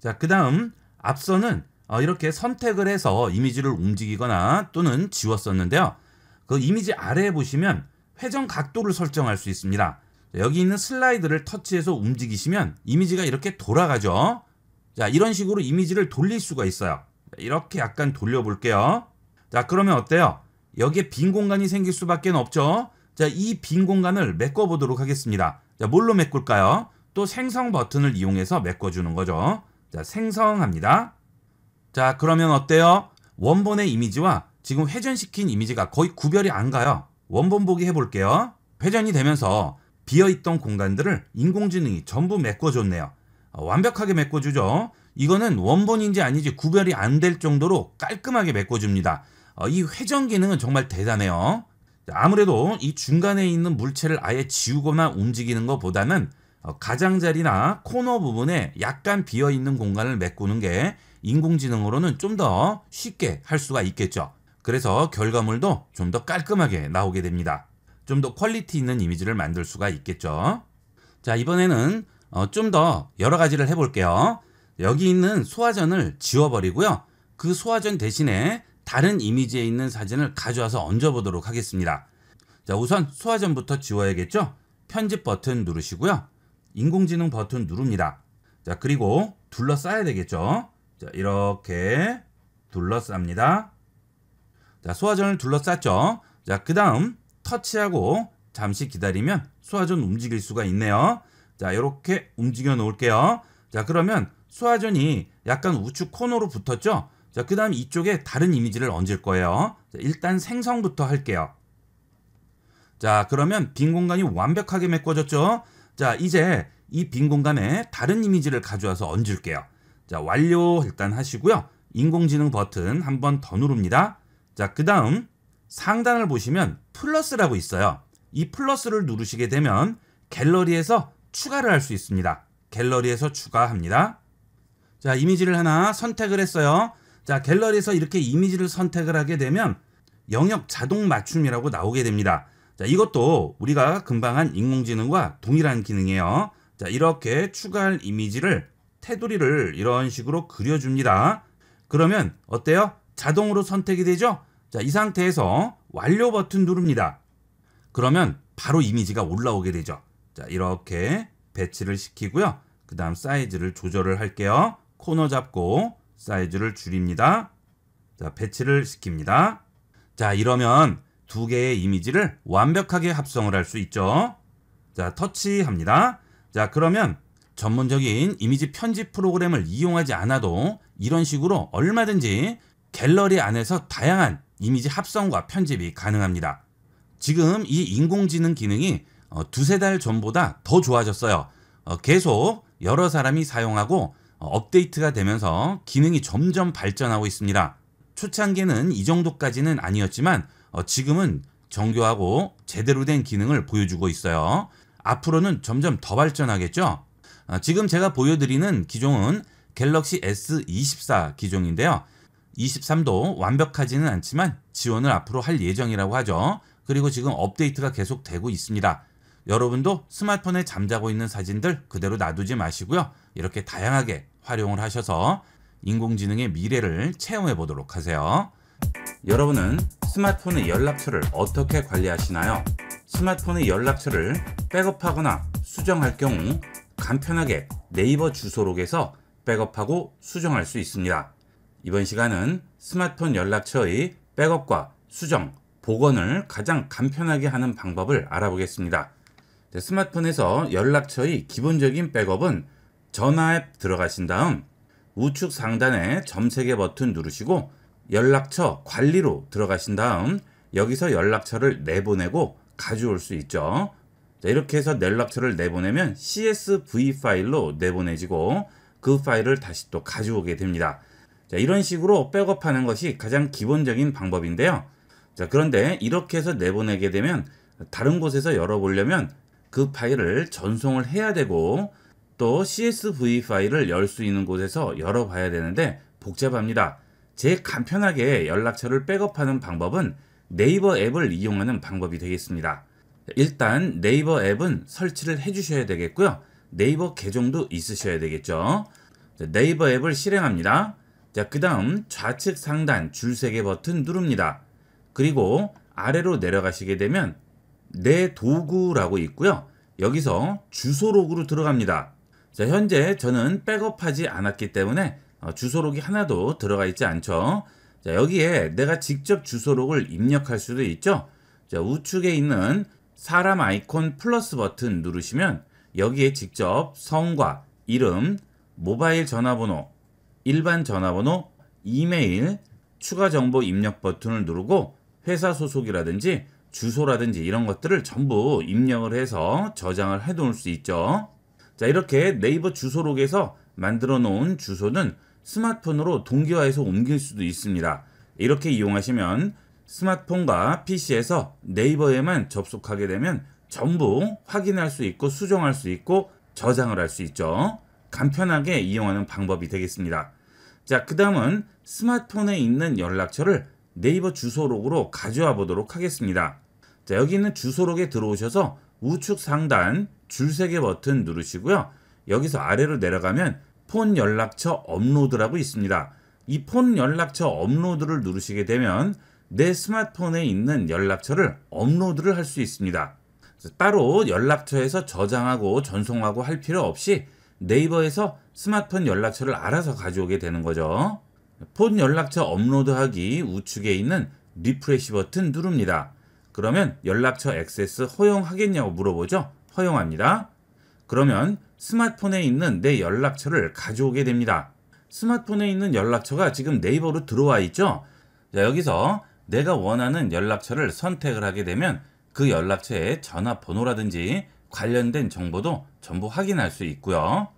자그 다음 앞서는 어, 이렇게 선택을 해서 이미지를 움직이거나 또는 지웠었는데요. 그 이미지 아래에 보시면 회전 각도를 설정할 수 있습니다. 자, 여기 있는 슬라이드를 터치해서 움직이시면 이미지가 이렇게 돌아가죠. 자 이런 식으로 이미지를 돌릴 수가 있어요. 이렇게 약간 돌려볼게요. 자 그러면 어때요? 여기에 빈 공간이 생길 수밖에 없죠. 자이 빈 공간을 메꿔보도록 하겠습니다. 자 뭘로 메꿀까요? 또 생성 버튼을 이용해서 메꿔주는 거죠. 자 생성합니다. 자 그러면 어때요? 원본의 이미지와 지금 회전시킨 이미지가 거의 구별이 안 가요. 원본 보기 해볼게요. 회전이 되면서 비어있던 공간들을 인공지능이 전부 메꿔줬네요. 어, 완벽하게 메꿔주죠. 이거는 원본인지 아닌지 구별이 안 될 정도로 깔끔하게 메꿔줍니다. 어, 이 회전 기능은 정말 대단해요. 아무래도 이 중간에 있는 물체를 아예 지우거나 움직이는 것보다는 어, 가장자리나 코너 부분에 약간 비어있는 공간을 메꾸는 게 인공지능으로는 좀 더 쉽게 할 수가 있겠죠. 그래서 결과물도 좀 더 깔끔하게 나오게 됩니다. 좀 더 퀄리티 있는 이미지를 만들 수가 있겠죠. 자 이번에는 어, 좀더 여러 가지를 해볼게요. 여기 있는 소화전을 지워버리고요. 그 소화전 대신에 다른 이미지에 있는 사진을 가져와서 얹어보도록 하겠습니다. 자, 우선 소화전부터 지워야겠죠? 편집 버튼 누르시고요. 인공지능 버튼 누릅니다. 자, 그리고 둘러싸야 되겠죠? 자, 이렇게 둘러쌉니다. 자, 소화전을 둘러쌌죠? 자, 그 다음 터치하고 잠시 기다리면 소화전 움직일 수가 있네요. 자, 이렇게 움직여 놓을게요. 자, 그러면 소화전이 약간 우측 코너로 붙었죠? 자, 그 다음 이쪽에 다른 이미지를 얹을 거예요. 자, 일단 생성부터 할게요. 자, 그러면 빈 공간이 완벽하게 메꿔졌죠? 자, 이제 이 빈 공간에 다른 이미지를 가져와서 얹을게요. 자, 완료 일단 하시고요. 인공지능 버튼 한 번 더 누릅니다. 자, 그 다음 상단을 보시면 플러스라고 있어요. 이 플러스를 누르시게 되면 갤러리에서 추가를 할 수 있습니다. 갤러리에서 추가합니다. 자, 이미지를 하나 선택을 했어요. 자, 갤러리에서 이렇게 이미지를 선택을 하게 되면 영역 자동 맞춤이라고 나오게 됩니다. 자, 이것도 우리가 금방 한 인공지능과 동일한 기능이에요. 자, 이렇게 추가할 이미지를 테두리를 이런 식으로 그려줍니다. 그러면 어때요? 자동으로 선택이 되죠? 자, 이 상태에서 완료 버튼 누릅니다. 그러면 바로 이미지가 올라오게 되죠. 자, 이렇게 배치를 시키고요. 그 다음 사이즈를 조절을 할게요. 코너 잡고 사이즈를 줄입니다. 자, 배치를 시킵니다. 자, 이러면 두 개의 이미지를 완벽하게 합성을 할 수 있죠. 자, 터치합니다. 자, 그러면 전문적인 이미지 편집 프로그램을 이용하지 않아도 이런 식으로 얼마든지 갤러리 안에서 다양한 이미지 합성과 편집이 가능합니다. 지금 이 인공지능 기능이 어, 두세 달 전보다 더 좋아졌어요. 어, 계속 여러 사람이 사용하고 어, 업데이트가 되면서 기능이 점점 발전하고 있습니다. 초창기에는 이 정도까지는 아니었지만 어, 지금은 정교하고 제대로 된 기능을 보여주고 있어요. 앞으로는 점점 더 발전하겠죠? 어, 지금 제가 보여드리는 기종은 갤럭시 S24 기종인데요. 23도 완벽하지는 않지만 지원을 앞으로 할 예정이라고 하죠. 그리고 지금 업데이트가 계속되고 있습니다. 여러분도 스마트폰에 잠자고 있는 사진들 그대로 놔두지 마시고요. 이렇게 다양하게 활용을 하셔서 인공지능의 미래를 체험해 보도록 하세요. 여러분은 스마트폰의 연락처를 어떻게 관리하시나요? 스마트폰의 연락처를 백업하거나 수정할 경우 간편하게 네이버 주소록에서 백업하고 수정할 수 있습니다. 이번 시간은 스마트폰 연락처의 백업과 수정, 복원을 가장 간편하게 하는 방법을 알아보겠습니다. 네, 스마트폰에서 연락처의 기본적인 백업은 전화 앱 들어가신 다음 우측 상단에 점세개 버튼 누르시고 연락처 관리로 들어가신 다음 여기서 연락처를 내보내고 가져올 수 있죠. 자, 이렇게 해서 연락처를 내보내면 CSV 파일로 내보내지고 그 파일을 다시 또 가져오게 됩니다. 자, 이런 식으로 백업하는 것이 가장 기본적인 방법인데요. 자, 그런데 이렇게 해서 내보내게 되면 다른 곳에서 열어보려면 그 파일을 전송을 해야 되고 또 CSV 파일을 열 수 있는 곳에서 열어봐야 되는데 복잡합니다. 제 간편하게 연락처를 백업하는 방법은 네이버 앱을 이용하는 방법이 되겠습니다. 일단 네이버 앱은 설치를 해주셔야 되겠고요. 네이버 계정도 있으셔야 되겠죠. 네이버 앱을 실행합니다. 자, 그 다음 좌측 상단 줄 세 개 버튼 누릅니다. 그리고 아래로 내려가시게 되면 내 도구라고 있고요. 여기서 주소록으로 들어갑니다. 자, 현재 저는 백업하지 않았기 때문에 어, 주소록이 하나도 들어가 있지 않죠. 자, 여기에 내가 직접 주소록을 입력할 수도 있죠. 자, 우측에 있는 사람 아이콘 플러스 버튼 누르시면 여기에 직접 성과 이름, 모바일 전화번호, 일반 전화번호, 이메일, 추가 정보 입력 버튼을 누르고 회사 소속이라든지 주소라든지 이런 것들을 전부 입력을 해서 저장을 해 놓을 수 있죠. 자 이렇게 네이버 주소록에서 만들어 놓은 주소는 스마트폰으로 동기화해서 옮길 수도 있습니다. 이렇게 이용하시면 스마트폰과 PC에서 네이버에만 접속하게 되면 전부 확인할 수 있고 수정할 수 있고 저장을 할 수 있죠. 간편하게 이용하는 방법이 되겠습니다. 자, 그 다음은 스마트폰에 있는 연락처를 네이버 주소록으로 가져와 보도록 하겠습니다. 자, 여기 있는 주소록에 들어오셔서 우측 상단 줄 세 개 버튼 누르시고요. 여기서 아래로 내려가면 폰 연락처 업로드라고 있습니다. 이 폰 연락처 업로드를 누르시게 되면 내 스마트폰에 있는 연락처를 업로드를 할 수 있습니다. 따로 연락처에서 저장하고 전송하고 할 필요 없이 네이버에서 스마트폰 연락처를 알아서 가져오게 되는 거죠. 폰 연락처 업로드하기 우측에 있는 리프레시 버튼 누릅니다. 그러면 연락처 액세스 허용하겠냐고 물어보죠. 허용합니다. 그러면 스마트폰에 있는 내 연락처를 가져오게 됩니다. 스마트폰에 있는 연락처가 지금 네이버로 들어와 있죠. 자, 여기서 내가 원하는 연락처를 선택을 하게 되면 그 연락처의 전화번호라든지 관련된 정보도 전부 확인할 수 있고요.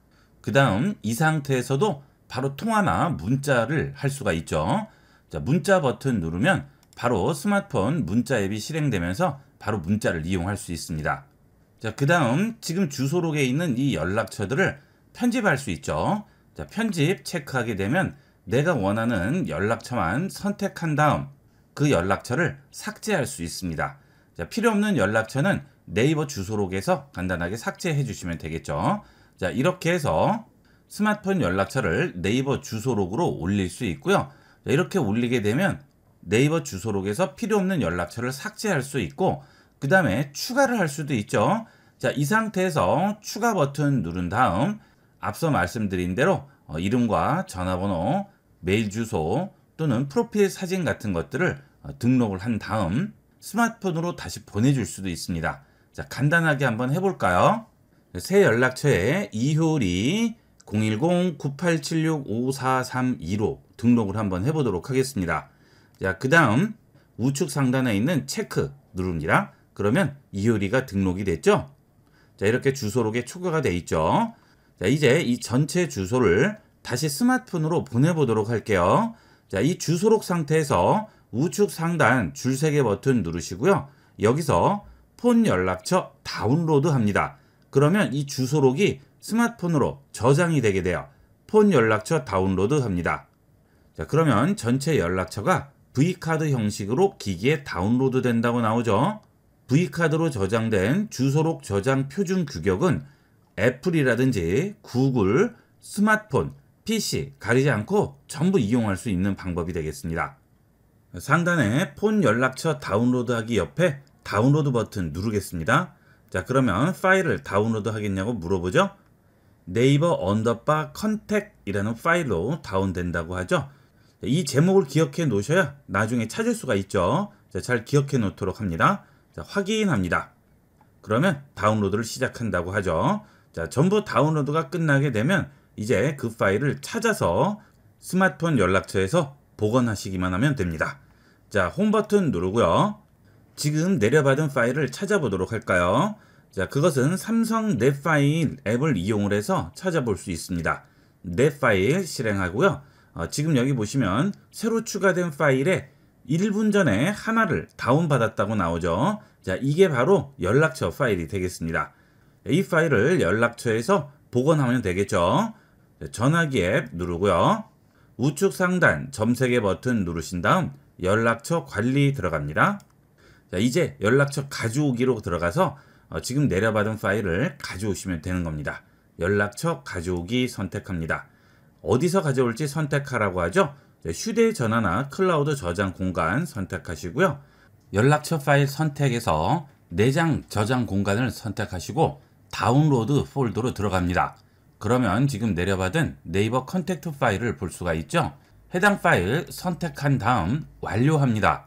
그 다음 이 상태에서도 바로 통화나 문자를 할 수가 있죠. 자, 문자 버튼 누르면 바로 스마트폰 문자 앱이 실행되면서 바로 문자를 이용할 수 있습니다. 자, 그 다음 지금 주소록에 있는 이 연락처들을 편집할 수 있죠. 자, 편집 체크하게 되면 내가 원하는 연락처만 선택한 다음 그 연락처를 삭제할 수 있습니다. 자, 필요 없는 연락처는 네이버 주소록에서 간단하게 삭제해 주시면 되겠죠. 자, 이렇게 해서 스마트폰 연락처를 네이버 주소록으로 올릴 수 있고요. 자, 이렇게 올리게 되면 네이버 주소록에서 필요 없는 연락처를 삭제할 수 있고 그 다음에 추가를 할 수도 있죠. 자, 이 상태에서 추가 버튼 누른 다음 앞서 말씀드린 대로 어, 이름과 전화번호, 메일 주소 또는 프로필 사진 같은 것들을 어, 등록을 한 다음 스마트폰으로 다시 보내줄 수도 있습니다. 자, 간단하게 한번 해볼까요? 새 연락처에 이효리 010-9876-5432로 등록을 한번 해보도록 하겠습니다. 자, 그 다음 우측 상단에 있는 체크 누릅니다. 그러면 이효리가 등록이 됐죠? 자, 이렇게 주소록에 초과가 돼 있죠. 자, 이제 이 전체 주소를 다시 스마트폰으로 보내보도록 할게요. 자, 이 주소록 상태에서 우측 상단 줄 세 개 버튼 누르시고요. 여기서 폰 연락처 다운로드 합니다. 그러면 이 주소록이 스마트폰으로 저장이 되게 돼요. 폰 연락처 다운로드 합니다. 자, 그러면 전체 연락처가 V카드 형식으로 기기에 다운로드 된다고 나오죠. V카드로 저장된 주소록 저장 표준 규격은 애플이라든지 구글, 스마트폰, PC 가리지 않고 전부 이용할 수 있는 방법이 되겠습니다. 상단에 폰 연락처 다운로드하기 옆에 다운로드 버튼 누르겠습니다. 자 그러면 파일을 다운로드 하겠냐고 물어보죠. 네이버 언더바 컨택이라는 파일로 다운된다고 하죠. 이 제목을 기억해 놓으셔야 나중에 찾을 수가 있죠. 잘 기억해 놓도록 합니다. 자, 확인합니다. 그러면 다운로드를 시작한다고 하죠. 자, 전부 다운로드가 끝나게 되면 이제 그 파일을 찾아서 스마트폰 연락처에서 복원하시기만 하면 됩니다. 자, 홈 버튼 누르고요. 지금 내려받은 파일을 찾아보도록 할까요? 자, 그것은 삼성 넷파일 앱을 이용을 해서 찾아볼 수 있습니다. 넷파일 실행하고요. 어, 지금 여기 보시면 새로 추가된 파일에 1분 전에 하나를 다운받았다고 나오죠. 자, 이게 바로 연락처 파일이 되겠습니다. 이 파일을 연락처에서 복원하면 되겠죠. 전화기 앱 누르고요. 우측 상단 점세개 버튼 누르신 다음 연락처 관리 들어갑니다. 자, 이제 연락처 가져오기로 들어가서 어, 지금 내려받은 파일을 가져오시면 되는 겁니다. 연락처 가져오기 선택합니다. 어디서 가져올지 선택하라고 하죠. 네, 휴대전화나 클라우드 저장 공간 선택하시고요. 연락처 파일 선택에서 내장 저장 공간을 선택하시고 다운로드 폴더로 들어갑니다. 그러면 지금 내려받은 네이버 컨택트 파일을 볼 수가 있죠. 해당 파일 선택한 다음 완료합니다.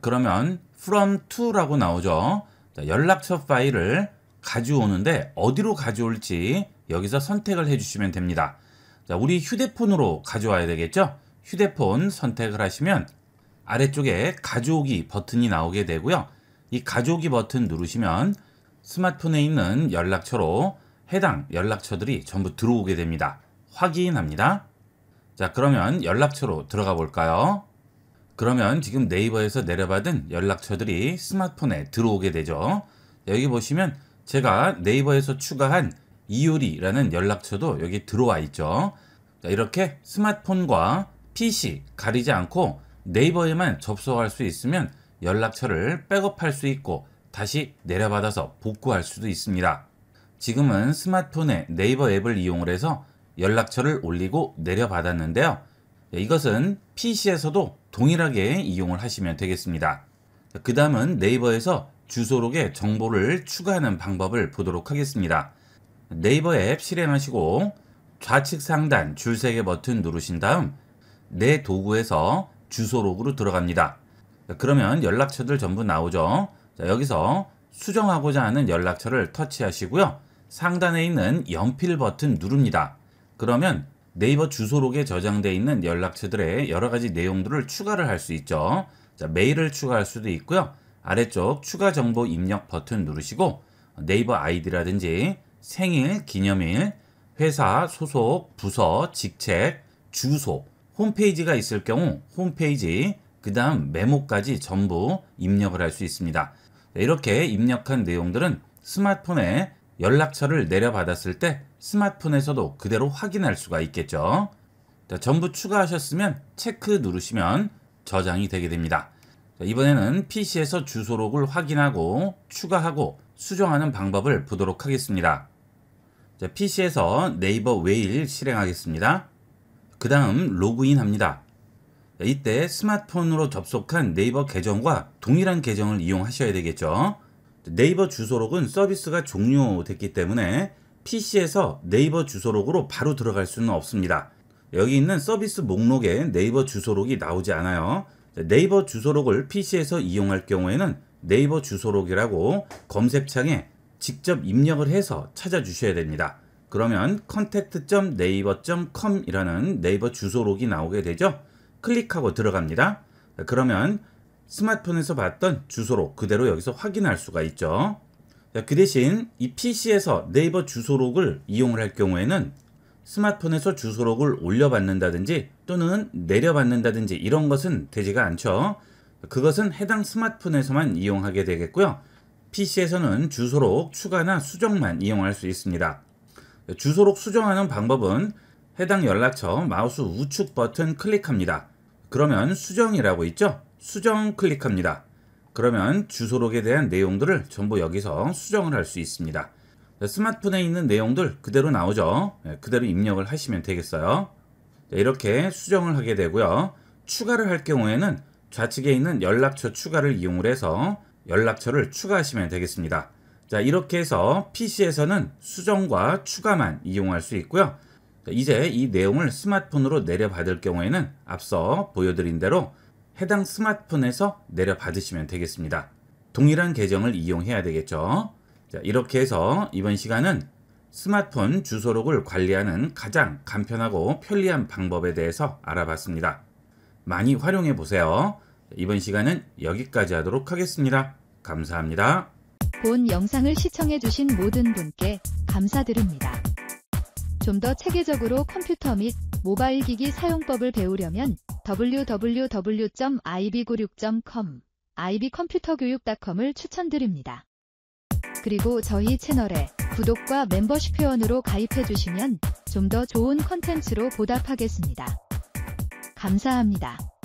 그러면 from to라고 나오죠. 연락처 파일을 가져오는데 어디로 가져올지 여기서 선택을 해주시면 됩니다. 자, 우리 휴대폰으로 가져와야 되겠죠? 휴대폰 선택을 하시면 아래쪽에 가져오기 버튼이 나오게 되고요. 이 가져오기 버튼 누르시면 스마트폰에 있는 연락처로 해당 연락처들이 전부 들어오게 됩니다. 확인합니다. 자 그러면 연락처로 들어가 볼까요? 그러면 지금 네이버에서 내려받은 연락처들이 스마트폰에 들어오게 되죠. 여기 보시면 제가 네이버에서 추가한 이유리라는 연락처도 여기 들어와 있죠. 이렇게 스마트폰과 PC 가리지 않고 네이버에만 접속할 수 있으면 연락처를 백업할 수 있고 다시 내려받아서 복구할 수도 있습니다. 지금은 스마트폰에 네이버 앱을 이용을 해서 연락처를 올리고 내려받았는데요. 예, 이것은 PC에서도 동일하게 이용을 하시면 되겠습니다. 그 다음은 네이버에서 주소록에 정보를 추가하는 방법을 보도록 하겠습니다. 네이버 앱 실행하시고 좌측 상단 줄 세 개 버튼 누르신 다음 내 도구에서 주소록으로 들어갑니다. 그러면 연락처들 전부 나오죠. 자, 여기서 수정하고자 하는 연락처를 터치하시고요. 상단에 있는 연필 버튼 누릅니다. 그러면 네이버 주소록에 저장되어 있는 연락처들의 여러 가지 내용들을 추가를 할 수 있죠. 자, 메일을 추가할 수도 있고요. 아래쪽 추가 정보 입력 버튼 누르시고 네이버 아이디라든지 생일, 기념일, 회사, 소속, 부서, 직책, 주소, 홈페이지가 있을 경우 홈페이지, 그 다음 메모까지 전부 입력을 할 수 있습니다. 네, 이렇게 입력한 내용들은 스마트폰에 연락처를 내려받았을 때 스마트폰에서도 그대로 확인할 수가 있겠죠. 자, 전부 추가하셨으면 체크 누르시면 저장이 되게 됩니다. 자, 이번에는 PC에서 주소록을 확인하고 추가하고 수정하는 방법을 보도록 하겠습니다. 자, PC에서 네이버 웨일 실행하겠습니다. 그 다음 로그인 합니다. 이때 스마트폰으로 접속한 네이버 계정과 동일한 계정을 이용하셔야 되겠죠. 네이버 주소록은 서비스가 종료됐기 때문에 PC에서 네이버 주소록으로 바로 들어갈 수는 없습니다. 여기 있는 서비스 목록에 네이버 주소록이 나오지 않아요. 네이버 주소록을 PC에서 이용할 경우에는 네이버 주소록이라고 검색창에 직접 입력을 해서 찾아주셔야 됩니다. 그러면 contact.naver.com 이라는 네이버 주소록이 나오게 되죠. 클릭하고 들어갑니다. 그러면 스마트폰에서 봤던 주소록 그대로 여기서 확인할 수가 있죠. 그 대신 이 PC에서 네이버 주소록을 이용을 할 경우에는 스마트폰에서 주소록을 올려받는다든지 또는 내려받는다든지 이런 것은 되지가 않죠. 그것은 해당 스마트폰에서만 이용하게 되겠고요. PC에서는 주소록 추가나 수정만 이용할 수 있습니다. 주소록 수정하는 방법은 해당 연락처 마우스 우측 버튼 클릭합니다. 그러면 수정이라고 있죠? 수정 클릭합니다. 그러면 주소록에 대한 내용들을 전부 여기서 수정을 할 수 있습니다. 스마트폰에 있는 내용들 그대로 나오죠? 네, 그대로 입력을 하시면 되겠어요. 네, 이렇게 수정을 하게 되고요. 추가를 할 경우에는 좌측에 있는 연락처 추가를 이용을 해서 연락처를 추가하시면 되겠습니다. 자 이렇게 해서 PC에서는 수정과 추가만 이용할 수 있고요. 이제 이 내용을 스마트폰으로 내려받을 경우에는 앞서 보여드린 대로 해당 스마트폰에서 내려받으시면 되겠습니다. 동일한 계정을 이용해야 되겠죠. 자, 이렇게 해서 이번 시간은 스마트폰 주소록을 관리하는 가장 간편하고 편리한 방법에 대해서 알아봤습니다. 많이 활용해 보세요. 이번 시간은 여기까지 하도록 하겠습니다. 감사합니다. 본 영상을 시청해주신 모든 분께 감사드립니다. 좀 더 체계적으로 컴퓨터 및 모바일 기기 사용법을 배우려면 www.ib96.com, ib컴퓨터교육.com을 추천드립니다. 그리고 저희 채널에 구독과 멤버십 회원으로 가입해주시면 좀 더 좋은 컨텐츠로 보답하겠습니다. 감사합니다.